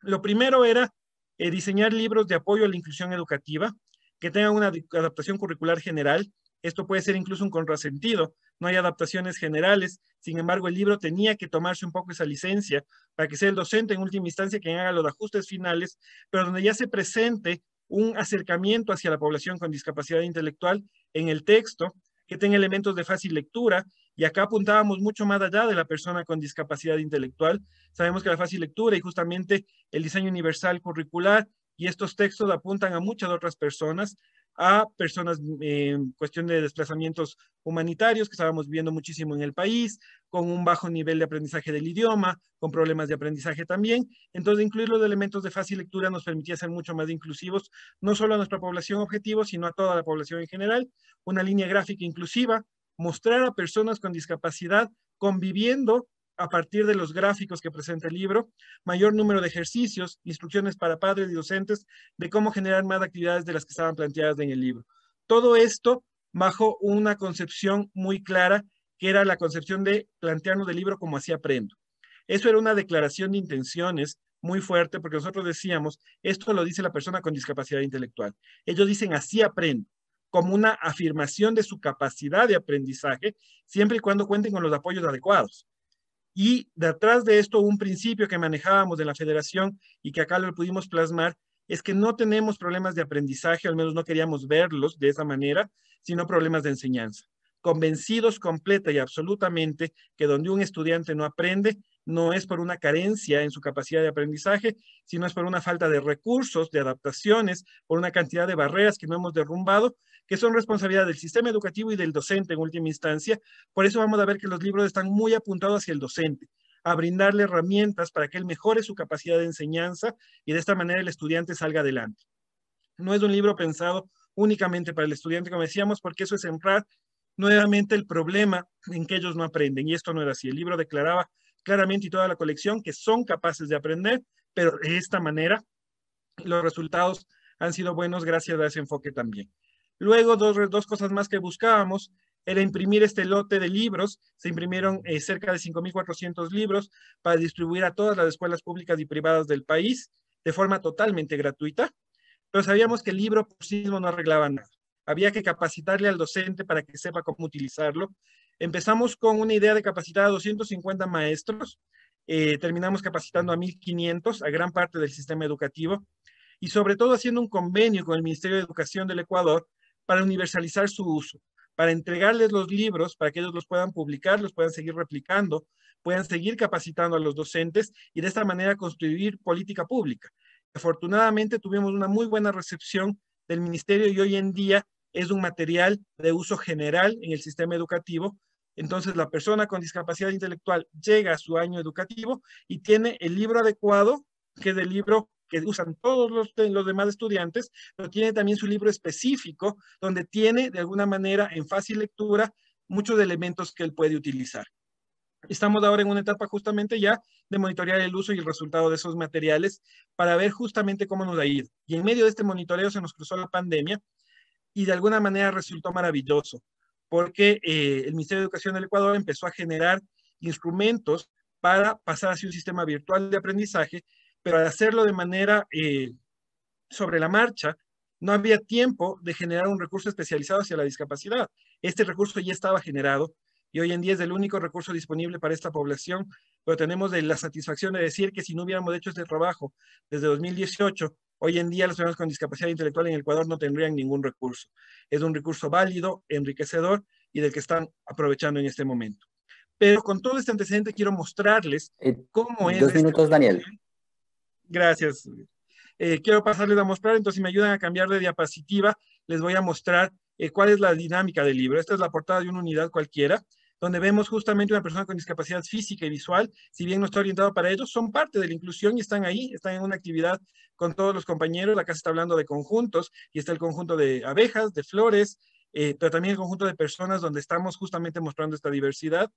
Lo primero era eh, diseñar libros de apoyo a la inclusión educativa, que tengan una adaptación curricular general. Esto puede ser incluso un contrasentido no hay adaptaciones generales. Sin embargo, el libro tenía que tomarse un poco esa licencia para que sea el docente en última instancia quien haga los ajustes finales, pero donde ya se presente un acercamiento hacia la población con discapacidad intelectual en el texto, que tenga elementos de fácil lectura, y acá apuntábamos mucho más allá de la persona con discapacidad intelectual. Sabemos que la fácil lectura y justamente el diseño universal curricular y estos textos apuntan a muchas otras personas, a personas eh, en cuestión de desplazamientos humanitarios que estábamos viendo muchísimo en el país, con un bajo nivel de aprendizaje del idioma, con problemas de aprendizaje también. Entonces, incluir los elementos de fácil lectura nos permitía ser mucho más inclusivos, no solo a nuestra población objetivo, sino a toda la población en general. Una línea gráfica inclusiva, mostrar a personas con discapacidad conviviendo a partir de los gráficos que presenta el libro, mayor número de ejercicios, instrucciones para padres y docentes de cómo generar más actividades de las que estaban planteadas en el libro. Todo esto bajo una concepción muy clara, que era la concepción de plantearnos del libro como así aprendo. Eso era una declaración de intenciones muy fuerte, porque nosotros decíamos, esto lo dice la persona con discapacidad intelectual. Ellos dicen, así aprendo como una afirmación de su capacidad de aprendizaje, siempre y cuando cuenten con los apoyos adecuados. Y detrás de esto, un principio que manejábamos en la federación y que acá lo pudimos plasmar, es que no tenemos problemas de aprendizaje, al menos no queríamos verlos de esa manera, sino problemas de enseñanza convencidos completa y absolutamente que donde un estudiante no aprende, no es por una carencia en su capacidad de aprendizaje, sino es por una falta de recursos, de adaptaciones, por una cantidad de barreras que no hemos derrumbado, que son responsabilidad del sistema educativo y del docente en última instancia. Por eso vamos a ver que los libros están muy apuntados hacia el docente, a brindarle herramientas para que él mejore su capacidad de enseñanza y de esta manera el estudiante salga adelante. No es un libro pensado únicamente para el estudiante, como decíamos, porque eso es en RAD, nuevamente el problema en que ellos no aprenden. Y esto no era así. El libro declaraba claramente y toda la colección que son capaces de aprender, pero de esta manera los resultados han sido buenos gracias a ese enfoque también. Luego, dos, cosas más que buscábamos era imprimir este lote de libros. Se imprimieron eh, cerca de 5.400 libros para distribuir a todas las escuelas públicas y privadas del país de forma totalmente gratuita. Pero sabíamos que el libro por sí mismo no arreglaba nada había que capacitarle al docente para que sepa cómo utilizarlo. Empezamos con una idea de capacitar a 250 maestros, eh, terminamos capacitando a 1.500, a gran parte del sistema educativo, y sobre todo haciendo un convenio con el Ministerio de Educación del Ecuador para universalizar su uso, para entregarles los libros, para que ellos los puedan publicar, los puedan seguir replicando, puedan seguir capacitando a los docentes y de esta manera construir política pública. Afortunadamente tuvimos una muy buena recepción del ministerio y hoy en día es un material de uso general en el sistema educativo. Entonces, la persona con discapacidad intelectual llega a su año educativo y tiene el libro adecuado, que es el libro que usan todos los, los demás estudiantes, pero tiene también su libro específico, donde tiene de alguna manera en fácil lectura muchos elementos que él puede utilizar. Estamos ahora en una etapa justamente ya de monitorear el uso y el resultado de esos materiales para ver justamente cómo nos a ir. Y en medio de este monitoreo se nos cruzó la pandemia y de alguna manera resultó maravilloso, porque eh, el Ministerio de Educación del Ecuador empezó a generar instrumentos para pasar hacia un sistema virtual de aprendizaje, pero al hacerlo de manera eh, sobre la marcha, no había tiempo de generar un recurso especializado hacia la discapacidad. Este recurso ya estaba generado y hoy en día es el único recurso disponible para esta población, pero tenemos la satisfacción de decir que si no hubiéramos hecho este trabajo desde 2018, Hoy en día las personas con discapacidad intelectual en Ecuador no tendrían ningún recurso. Es un recurso válido, enriquecedor y del que están aprovechando en este momento. Pero con todo este antecedente quiero mostrarles eh, cómo es... Dos minutos, Daniel. Gracias. Eh, quiero pasarles a mostrar, entonces si me ayudan a cambiar de diapositiva, les voy a mostrar eh, cuál es la dinámica del libro. Esta es la portada de una unidad cualquiera donde vemos justamente una persona con discapacidad física y visual, si bien no está orientado para ellos, son parte de la inclusión y están ahí, están en una actividad con todos los compañeros. Acá se está hablando de conjuntos y está el conjunto de abejas, de flores, eh, pero también el conjunto de personas donde estamos justamente mostrando esta diversidad.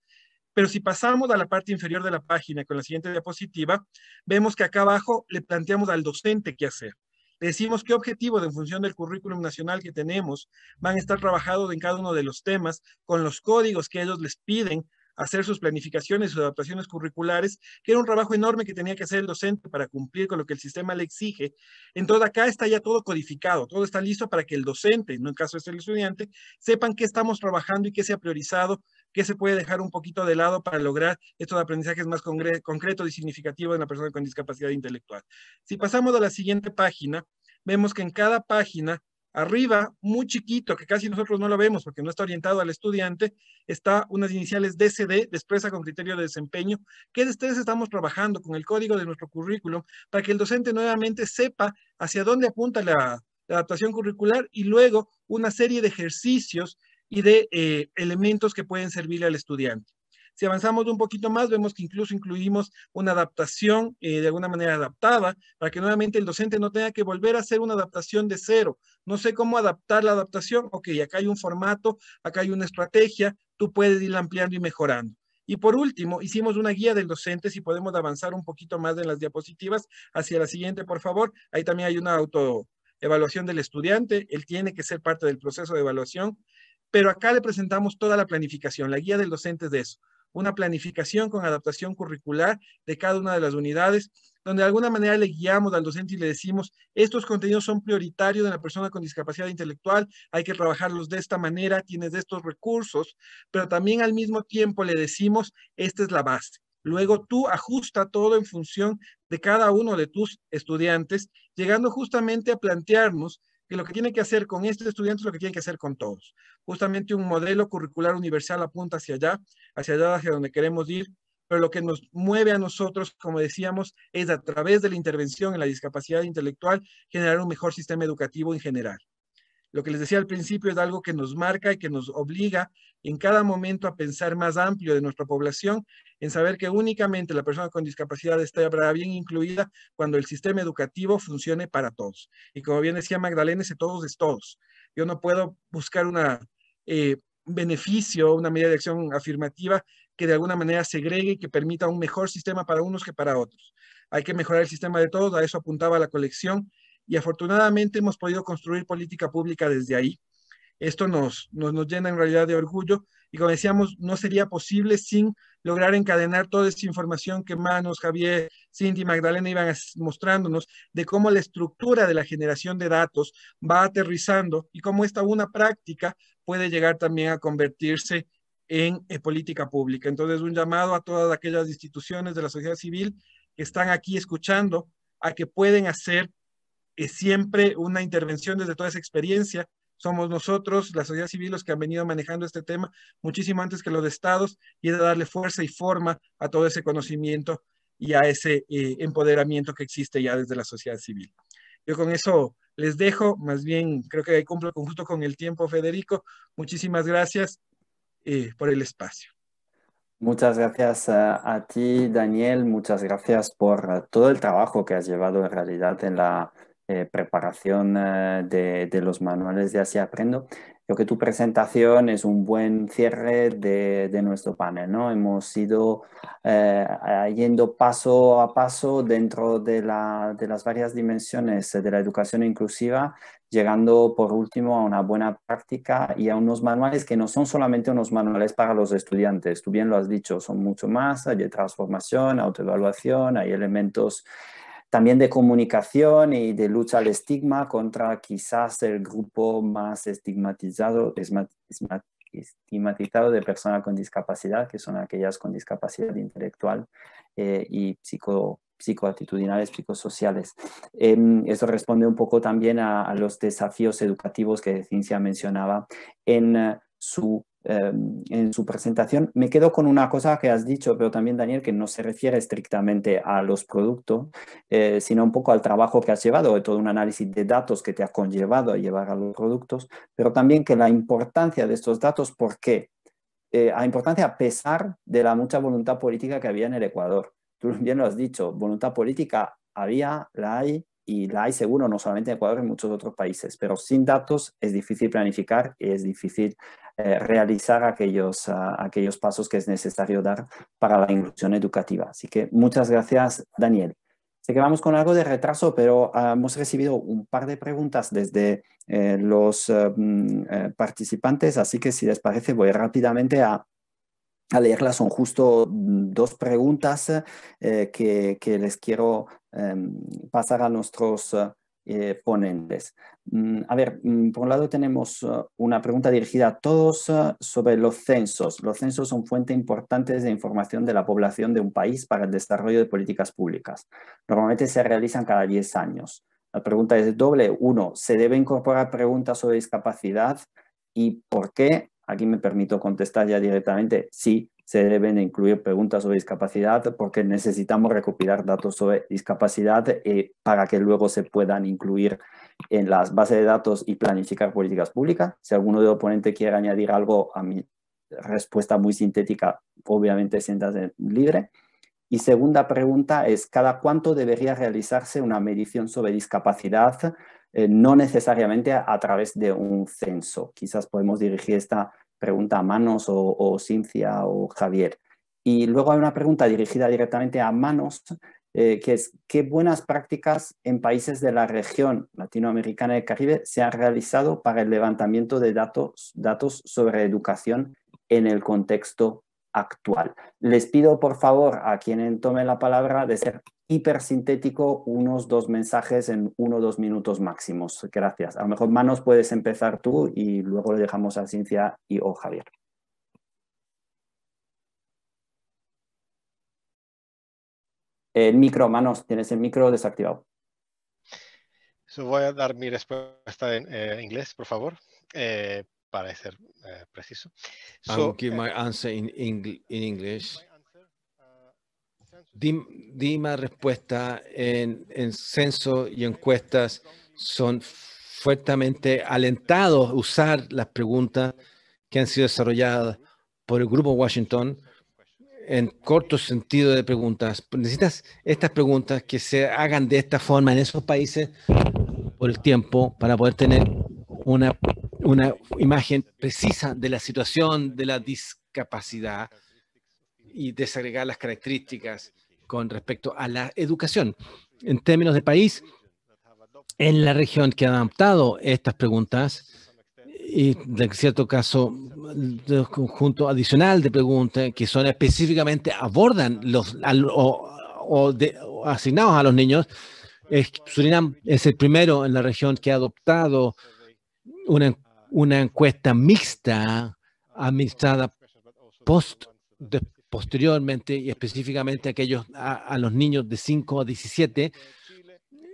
Pero si pasamos a la parte inferior de la página con la siguiente diapositiva, vemos que acá abajo le planteamos al docente qué hacer. Decimos qué objetivo, de función del currículum nacional que tenemos van a estar trabajados en cada uno de los temas con los códigos que ellos les piden hacer sus planificaciones, sus adaptaciones curriculares, que era un trabajo enorme que tenía que hacer el docente para cumplir con lo que el sistema le exige. Entonces acá está ya todo codificado, todo está listo para que el docente, no en caso de ser el estudiante, sepan qué estamos trabajando y qué se ha priorizado que se puede dejar un poquito de lado para lograr estos aprendizajes más concretos y significativos en la persona con discapacidad intelectual. Si pasamos a la siguiente página, vemos que en cada página, arriba, muy chiquito, que casi nosotros no lo vemos porque no está orientado al estudiante, está unas iniciales DCD, expresa con criterio de desempeño, que ustedes estamos trabajando con el código de nuestro currículum para que el docente nuevamente sepa hacia dónde apunta la adaptación curricular y luego una serie de ejercicios y de eh, elementos que pueden servirle al estudiante. Si avanzamos un poquito más, vemos que incluso incluimos una adaptación eh, de alguna manera adaptada para que nuevamente el docente no tenga que volver a hacer una adaptación de cero. No sé cómo adaptar la adaptación. Ok, acá hay un formato, acá hay una estrategia, tú puedes ir ampliando y mejorando. Y por último, hicimos una guía del docente, si podemos avanzar un poquito más en las diapositivas hacia la siguiente, por favor. Ahí también hay una autoevaluación del estudiante, él tiene que ser parte del proceso de evaluación pero acá le presentamos toda la planificación, la guía del docente de eso, una planificación con adaptación curricular de cada una de las unidades, donde de alguna manera le guiamos al docente y le decimos, estos contenidos son prioritarios de la persona con discapacidad intelectual, hay que trabajarlos de esta manera, tienes estos recursos, pero también al mismo tiempo le decimos, esta es la base. Luego tú ajusta todo en función de cada uno de tus estudiantes, llegando justamente a plantearnos que lo que tiene que hacer con estos estudiantes es lo que tiene que hacer con todos. Justamente un modelo curricular universal apunta hacia allá, hacia allá, hacia donde queremos ir, pero lo que nos mueve a nosotros, como decíamos, es a través de la intervención en la discapacidad intelectual generar un mejor sistema educativo en general. Lo que les decía al principio es algo que nos marca y que nos obliga en cada momento a pensar más amplio de nuestra población, en saber que únicamente la persona con discapacidad estará bien incluida cuando el sistema educativo funcione para todos. Y como bien decía Magdalena, ese todos es todos. Yo no puedo buscar un eh, beneficio, una medida de acción afirmativa que de alguna manera segregue y que permita un mejor sistema para unos que para otros. Hay que mejorar el sistema de todos, a eso apuntaba la colección y afortunadamente hemos podido construir política pública desde ahí. Esto nos, nos, llena en realidad de orgullo y como decíamos, no sería posible sin lograr encadenar toda esa información que Manos, Javier, Cindy y Magdalena iban mostrándonos de cómo la estructura de la generación de datos va aterrizando y cómo esta una práctica puede llegar también a convertirse en eh, política pública. Entonces, un llamado a todas aquellas instituciones de la sociedad civil que están aquí escuchando a que pueden hacer es siempre una intervención desde toda esa experiencia. Somos nosotros, la sociedad civil, los que han venido manejando este tema muchísimo antes que los estados y de darle fuerza y forma a todo ese conocimiento y a ese eh, empoderamiento que existe ya desde la sociedad civil. Yo con eso les dejo, más bien creo que cumplo con, justo con el tiempo, Federico. Muchísimas gracias eh, por el espacio. Muchas gracias a, a, ti, Daniel. Muchas gracias por eh, todo el trabajo que has llevado en realidad en la, eh, preparación eh, de, los manuales de Así Aprendo. Creo que tu presentación es un buen cierre de, nuestro panel, ¿no? Hemos ido eh, yendo paso a paso dentro de, de las varias dimensiones de la educación inclusiva, llegando por último a una buena práctica y a unos manuales que no son solamente unos manuales para los estudiantes. Tú bien lo has dicho, son mucho más, hay transformación, autoevaluación, hay elementos también de comunicación y de lucha al estigma contra quizás el grupo más estigmatizado, de personas con discapacidad, que son aquellas con discapacidad intelectual eh, y psico, psicoatitudinales, psicosociales. Em, eso responde un poco también a, los desafíos educativos que Cincia mencionaba en eh, su Em, en su presentación. Me quedo con una cosa que has dicho, pero también Daniel, que no se refiere estrictamente a los productos, eh, sino un poco al trabajo que has llevado, de todo un análisis de datos que te ha conllevado a llevar a los productos, pero también que la importancia de estos datos, ¿por qué? Eh, a importancia a pesar de la mucha voluntad política que había en el Ecuador. Tú bien lo has dicho, voluntad política había, la hay, y la hay seguro no solamente en Ecuador, en muchos otros países, pero sin datos es difícil planificar y es difícil eh, realizar aquellos, ah, aquellos pasos que es necesario dar para la inclusión educativa. Así que muchas gracias, Daniel. Sé que vamos con algo de retraso, pero ah, hemos recibido un par de preguntas desde eh, los eh, mm, participantes, así que si les parece voy rápidamente a leerlas son justo mm, dos preguntas que, les quiero em, pasar a nuestros eh, ponentes. Mm, a ver, mm, por un lado tenemos uh, una pregunta dirigida a todos uh, sobre los censos. Los censos son fuente importante de información de la población de un país para el desarrollo de políticas públicas. Normalmente se realizan cada 10 años. La pregunta es doble. Uno, ¿se debe incorporar preguntas sobre discapacidad? ¿Y por qué? Aquí me permito contestar ya directamente, sí, se deben incluir preguntas sobre discapacidad porque necesitamos recopilar datos sobre discapacidad eh, para que luego se puedan incluir en las bases de datos y planificar políticas públicas. Si alguno de los ponentes quiere añadir algo a mi respuesta muy sintética, obviamente siéntase libre. Y segunda pregunta es, ¿cada cuánto debería realizarse una medición sobre discapacidad? Eh, no necesariamente a través de un censo. Quizás podemos dirigir esta pregunta a Manos o, o o Javier. Y luego hay una pregunta dirigida directamente a Manos, eh, que es qué buenas prácticas en países de la región latinoamericana y Caribe se han realizado para el levantamiento de datos, datos sobre educación en el contexto actual. Les pido por favor a quien tome la palabra de ser hipersintético, unos dos mensajes en uno o dos minutos máximos. Gracias. A lo mejor Manos puedes empezar tú y luego le dejamos a Ciencia y o Javier. El eh, micro, Manos, tienes el micro desactivado. voy a dar mi respuesta en eh, inglés, por favor. Eh, para ser eh, preciso. So, I'll give eh, my answer in, English. Di, di más respuesta en, en censo y encuestas son fuertemente alentados a usar las preguntas que han sido desarrolladas por el Grupo Washington en corto sentido de preguntas. Necesitas estas preguntas que se hagan de esta forma en esos países por el tiempo para poder tener una una imagen precisa de la situación de la discapacidad y desagregar las características con respecto a la educación. En términos de país, en la región que ha adoptado estas preguntas, y en cierto caso, el conjunto adicional de preguntas que son específicamente abordan los asignados a los niños, Surinam es el primero en la región que ha adoptado una una encuesta mixta administrada posteriormente y específicamente aquellos, a, los niños de 5 a 17.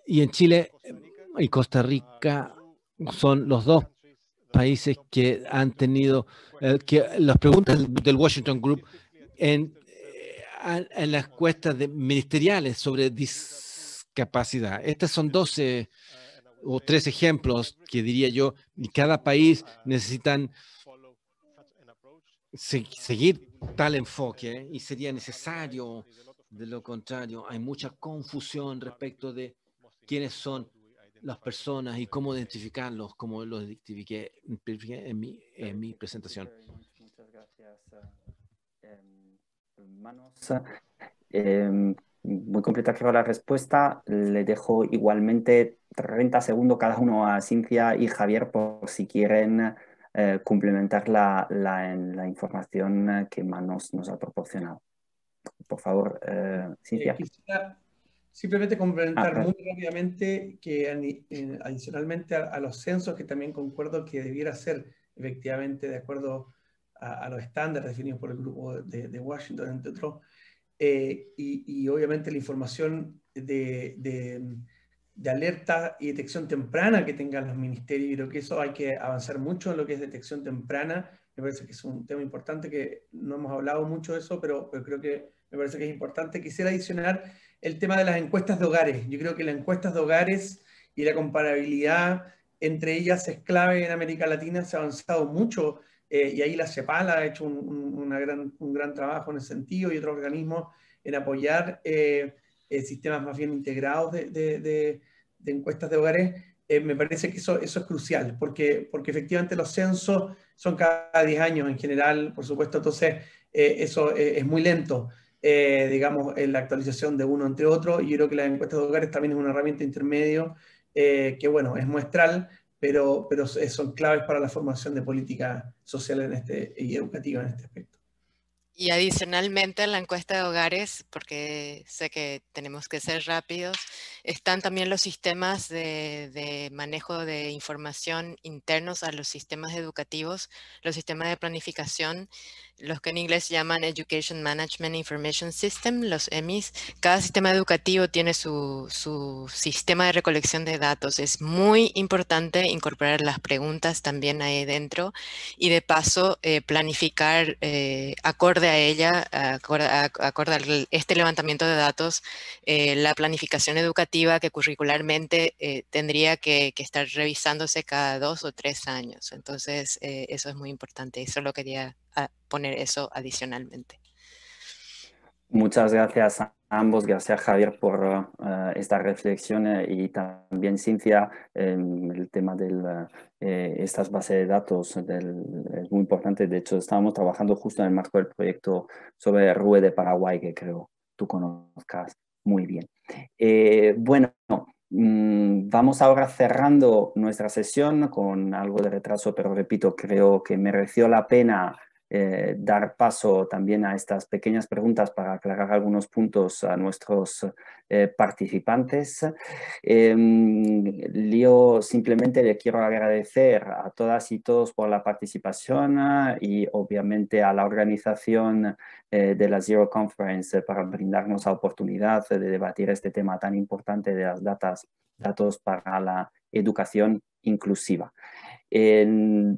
Y en Chile eh, y Costa Rica son los dos países que han tenido, eh, que las preguntas del Washington Group en, eh, en las encuestas ministeriales sobre discapacidad. Estas son 12 o tres ejemplos que diría yo, y cada país necesitan seguir tal enfoque ¿eh? y sería necesario. De lo contrario, hay mucha confusión respecto de quiénes son las personas y cómo identificarlos, como lo identifiqué en mi, en mi presentación. Muchas gracias, eh, muy completa que la respuesta. Le dejo igualmente 30 segundos cada uno a Cintia y Javier por si quieren eh, complementar la, la, información que Manos nos ha proporcionado. Por favor, eh, eh Cintia. quisiera simplemente complementar ah, muy rápidamente que eh, adicionalmente a, los censos, que también concuerdo que debiera ser efectivamente de acuerdo a, los estándares definidos por el grupo de Washington, entre otros, eh, y, obviamente la información mm, de, alerta y detección temprana que tengan los ministerios. Creo que eso hay que avanzar mucho en lo que es detección temprana. Me parece que es un tema importante que no hemos hablado mucho de eso, pero, pero creo que me parece que es importante. Quisiera adicionar el tema de las encuestas de hogares. Yo creo que las encuestas de hogares y la comparabilidad entre ellas es clave en América Latina, se ha avanzado mucho eh, y ahí la CEPAL ha hecho un, gran, un, gran, trabajo en ese sentido y otros organismos en apoyar eh, eh, sistemas más bien integrados de, de, encuestas de hogares. me parece que eso, eso es crucial, porque, porque efectivamente los censos son cada 10 años en general, por supuesto, entonces eso es muy lento, digamos, en la actualización de uno entre otro, y yo creo que las encuestas de hogares también es una herramienta intermedio, que bueno, es muestral, pero, son claves para la formación de política social este, y educativa en este aspecto. Y adicionalmente en la encuesta de hogares, porque sé que tenemos que ser rápidos, están también los sistemas de, manejo de información internos a los sistemas educativos, los sistemas de planificación, los que en inglés llaman Education Management Information System, los EMIS. Cada sistema educativo tiene su, sistema de recolección de datos. Es muy importante incorporar las preguntas también ahí dentro y de paso eh, planificar eh, acorde a ella, acorde, a este levantamiento de datos, eh, la planificación educativa que curricularmente eh, tendría que, estar revisándose cada dos o tres años. Entonces, eh, eso es muy importante y solo quería ah, poner eso adicionalmente. Muchas gracias a ambos, gracias Javier por eh, esta reflexión y también Cintia, el tema de estas bases de datos es muy importante, de hecho estábamos trabajando justo en el marco del proyecto sobre RUE de Paraguay que creo tú conozcas muy bien. Eh, bueno, mm, vamos ahora cerrando nuestra sesión con algo de retraso, pero repito, creo que mereció la pena eh, dar paso también a estas pequeñas preguntas para aclarar algunos puntos a nuestros eh, participantes. Eh, simplemente le quiero agradecer a todas y todos por la participación eh, y obviamente a la organización de la Zero Conference para brindarnos la oportunidad de debatir este tema tan importante de las datos para la educación inclusiva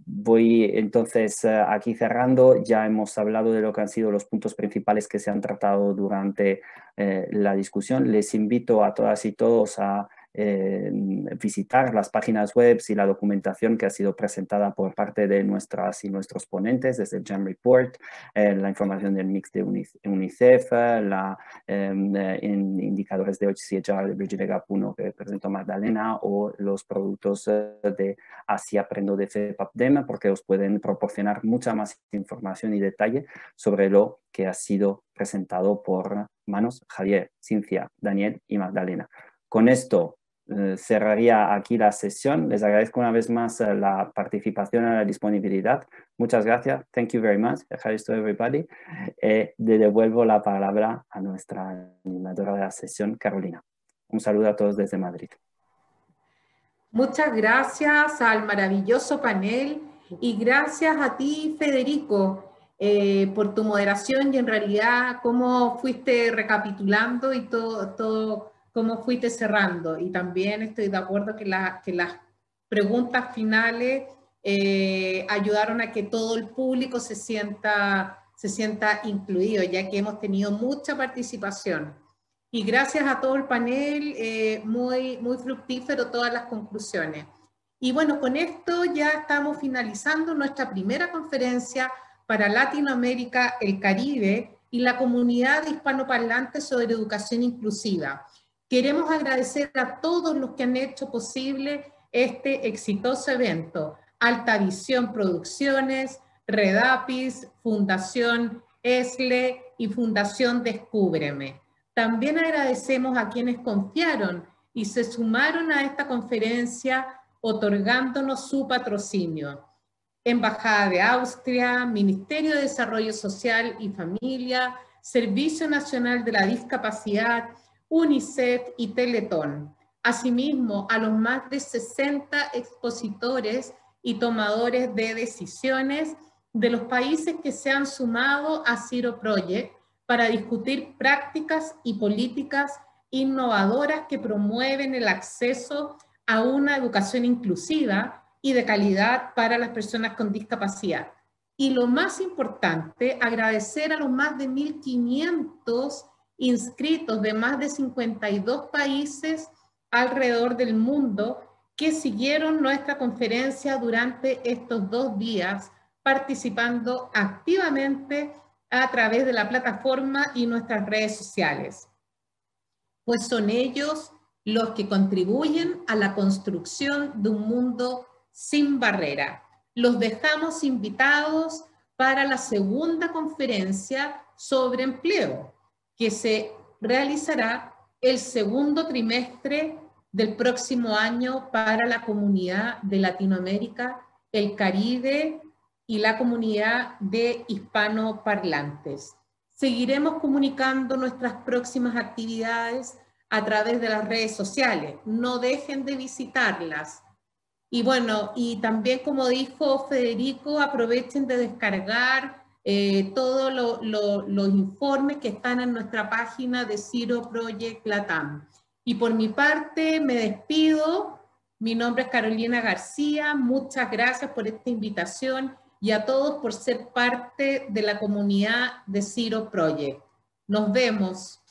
voy entonces eh, aquí cerrando. Ya hemos hablado de lo que han sido los puntos principales que se han tratado durante eh, la discusión. Les invito a todas y todos a visitar las páginas web y la documentación que ha sido presentada por parte de nuestras y nuestros ponentes desde el Jam Report, eh, la información del mix de UNICEF, la, em, eh, indicadores de OCHR de Virginia 1 que presentó Magdalena o los productos eh, de Así Aprendo de FEPAPDEM porque os pueden proporcionar mucha más información y detalle sobre lo que ha sido presentado por manos Javier, Cintia, Daniel y Magdalena. Con esto eh, cerraría aquí la sesión. Les agradezco una vez más eh, la participación y la disponibilidad. Muchas gracias. Thank you very much. gracias to everybody. Eh, le devuelvo la palabra a nuestra animadora de la sesión, Carolina. Un saludo a todos desde Madrid. Muchas gracias al maravilloso panel y gracias a ti, Federico, eh, por tu moderación y en realidad cómo fuiste recapitulando y todo, todo cómo fuiste cerrando. Y también estoy de acuerdo que, las preguntas finales eh, ayudaron a que todo el público se sienta, se sienta incluido, ya que hemos tenido mucha participación. Y gracias a todo el panel, eh, muy, muy fructífero todas las conclusiones. Y bueno, con esto ya estamos finalizando nuestra primera conferencia para Latinoamérica, el Caribe y la comunidad hispanoparlante sobre educación inclusiva. Queremos agradecer a todos los que han hecho posible este exitoso evento. Alta Visión Producciones, Redapis, Fundación ESLE y Fundación Descúbreme. También agradecemos a quienes confiaron y se sumaron a esta conferencia otorgándonos su patrocinio. Embajada de Austria, Ministerio de Desarrollo Social y Familia, Servicio Nacional de la Discapacidad, UNICEF y Teletón. Asimismo, a los más de 60 expositores y tomadores de decisiones de los países que se han sumado a Ciro Project para discutir prácticas y políticas innovadoras que promueven el acceso a una educación inclusiva y de calidad para las personas con discapacidad. Y lo más importante, agradecer a los más de 1.500 inscritos de más de 52 países alrededor del mundo que siguieron nuestra conferencia durante estos dos días, participando activamente a través de la plataforma y nuestras redes sociales, pues son ellos los que contribuyen a la construcción de un mundo sin barrera. Los dejamos invitados para la segunda conferencia sobre empleo, que se realizará el segundo trimestre del próximo año para la comunidad de Latinoamérica, el Caribe y la comunidad de hispanoparlantes. Seguiremos comunicando nuestras próximas actividades a través de las redes sociales. No dejen de visitarlas. Y bueno, y también como dijo Federico, aprovechen de descargar eh, todos los informes que están en nuestra página de Ciro Project Latam. Y por mi parte, me despido. Mi nombre es Carolina García. Muchas gracias por esta invitación y a todos por ser parte de la comunidad de Ciro Project. Nos vemos.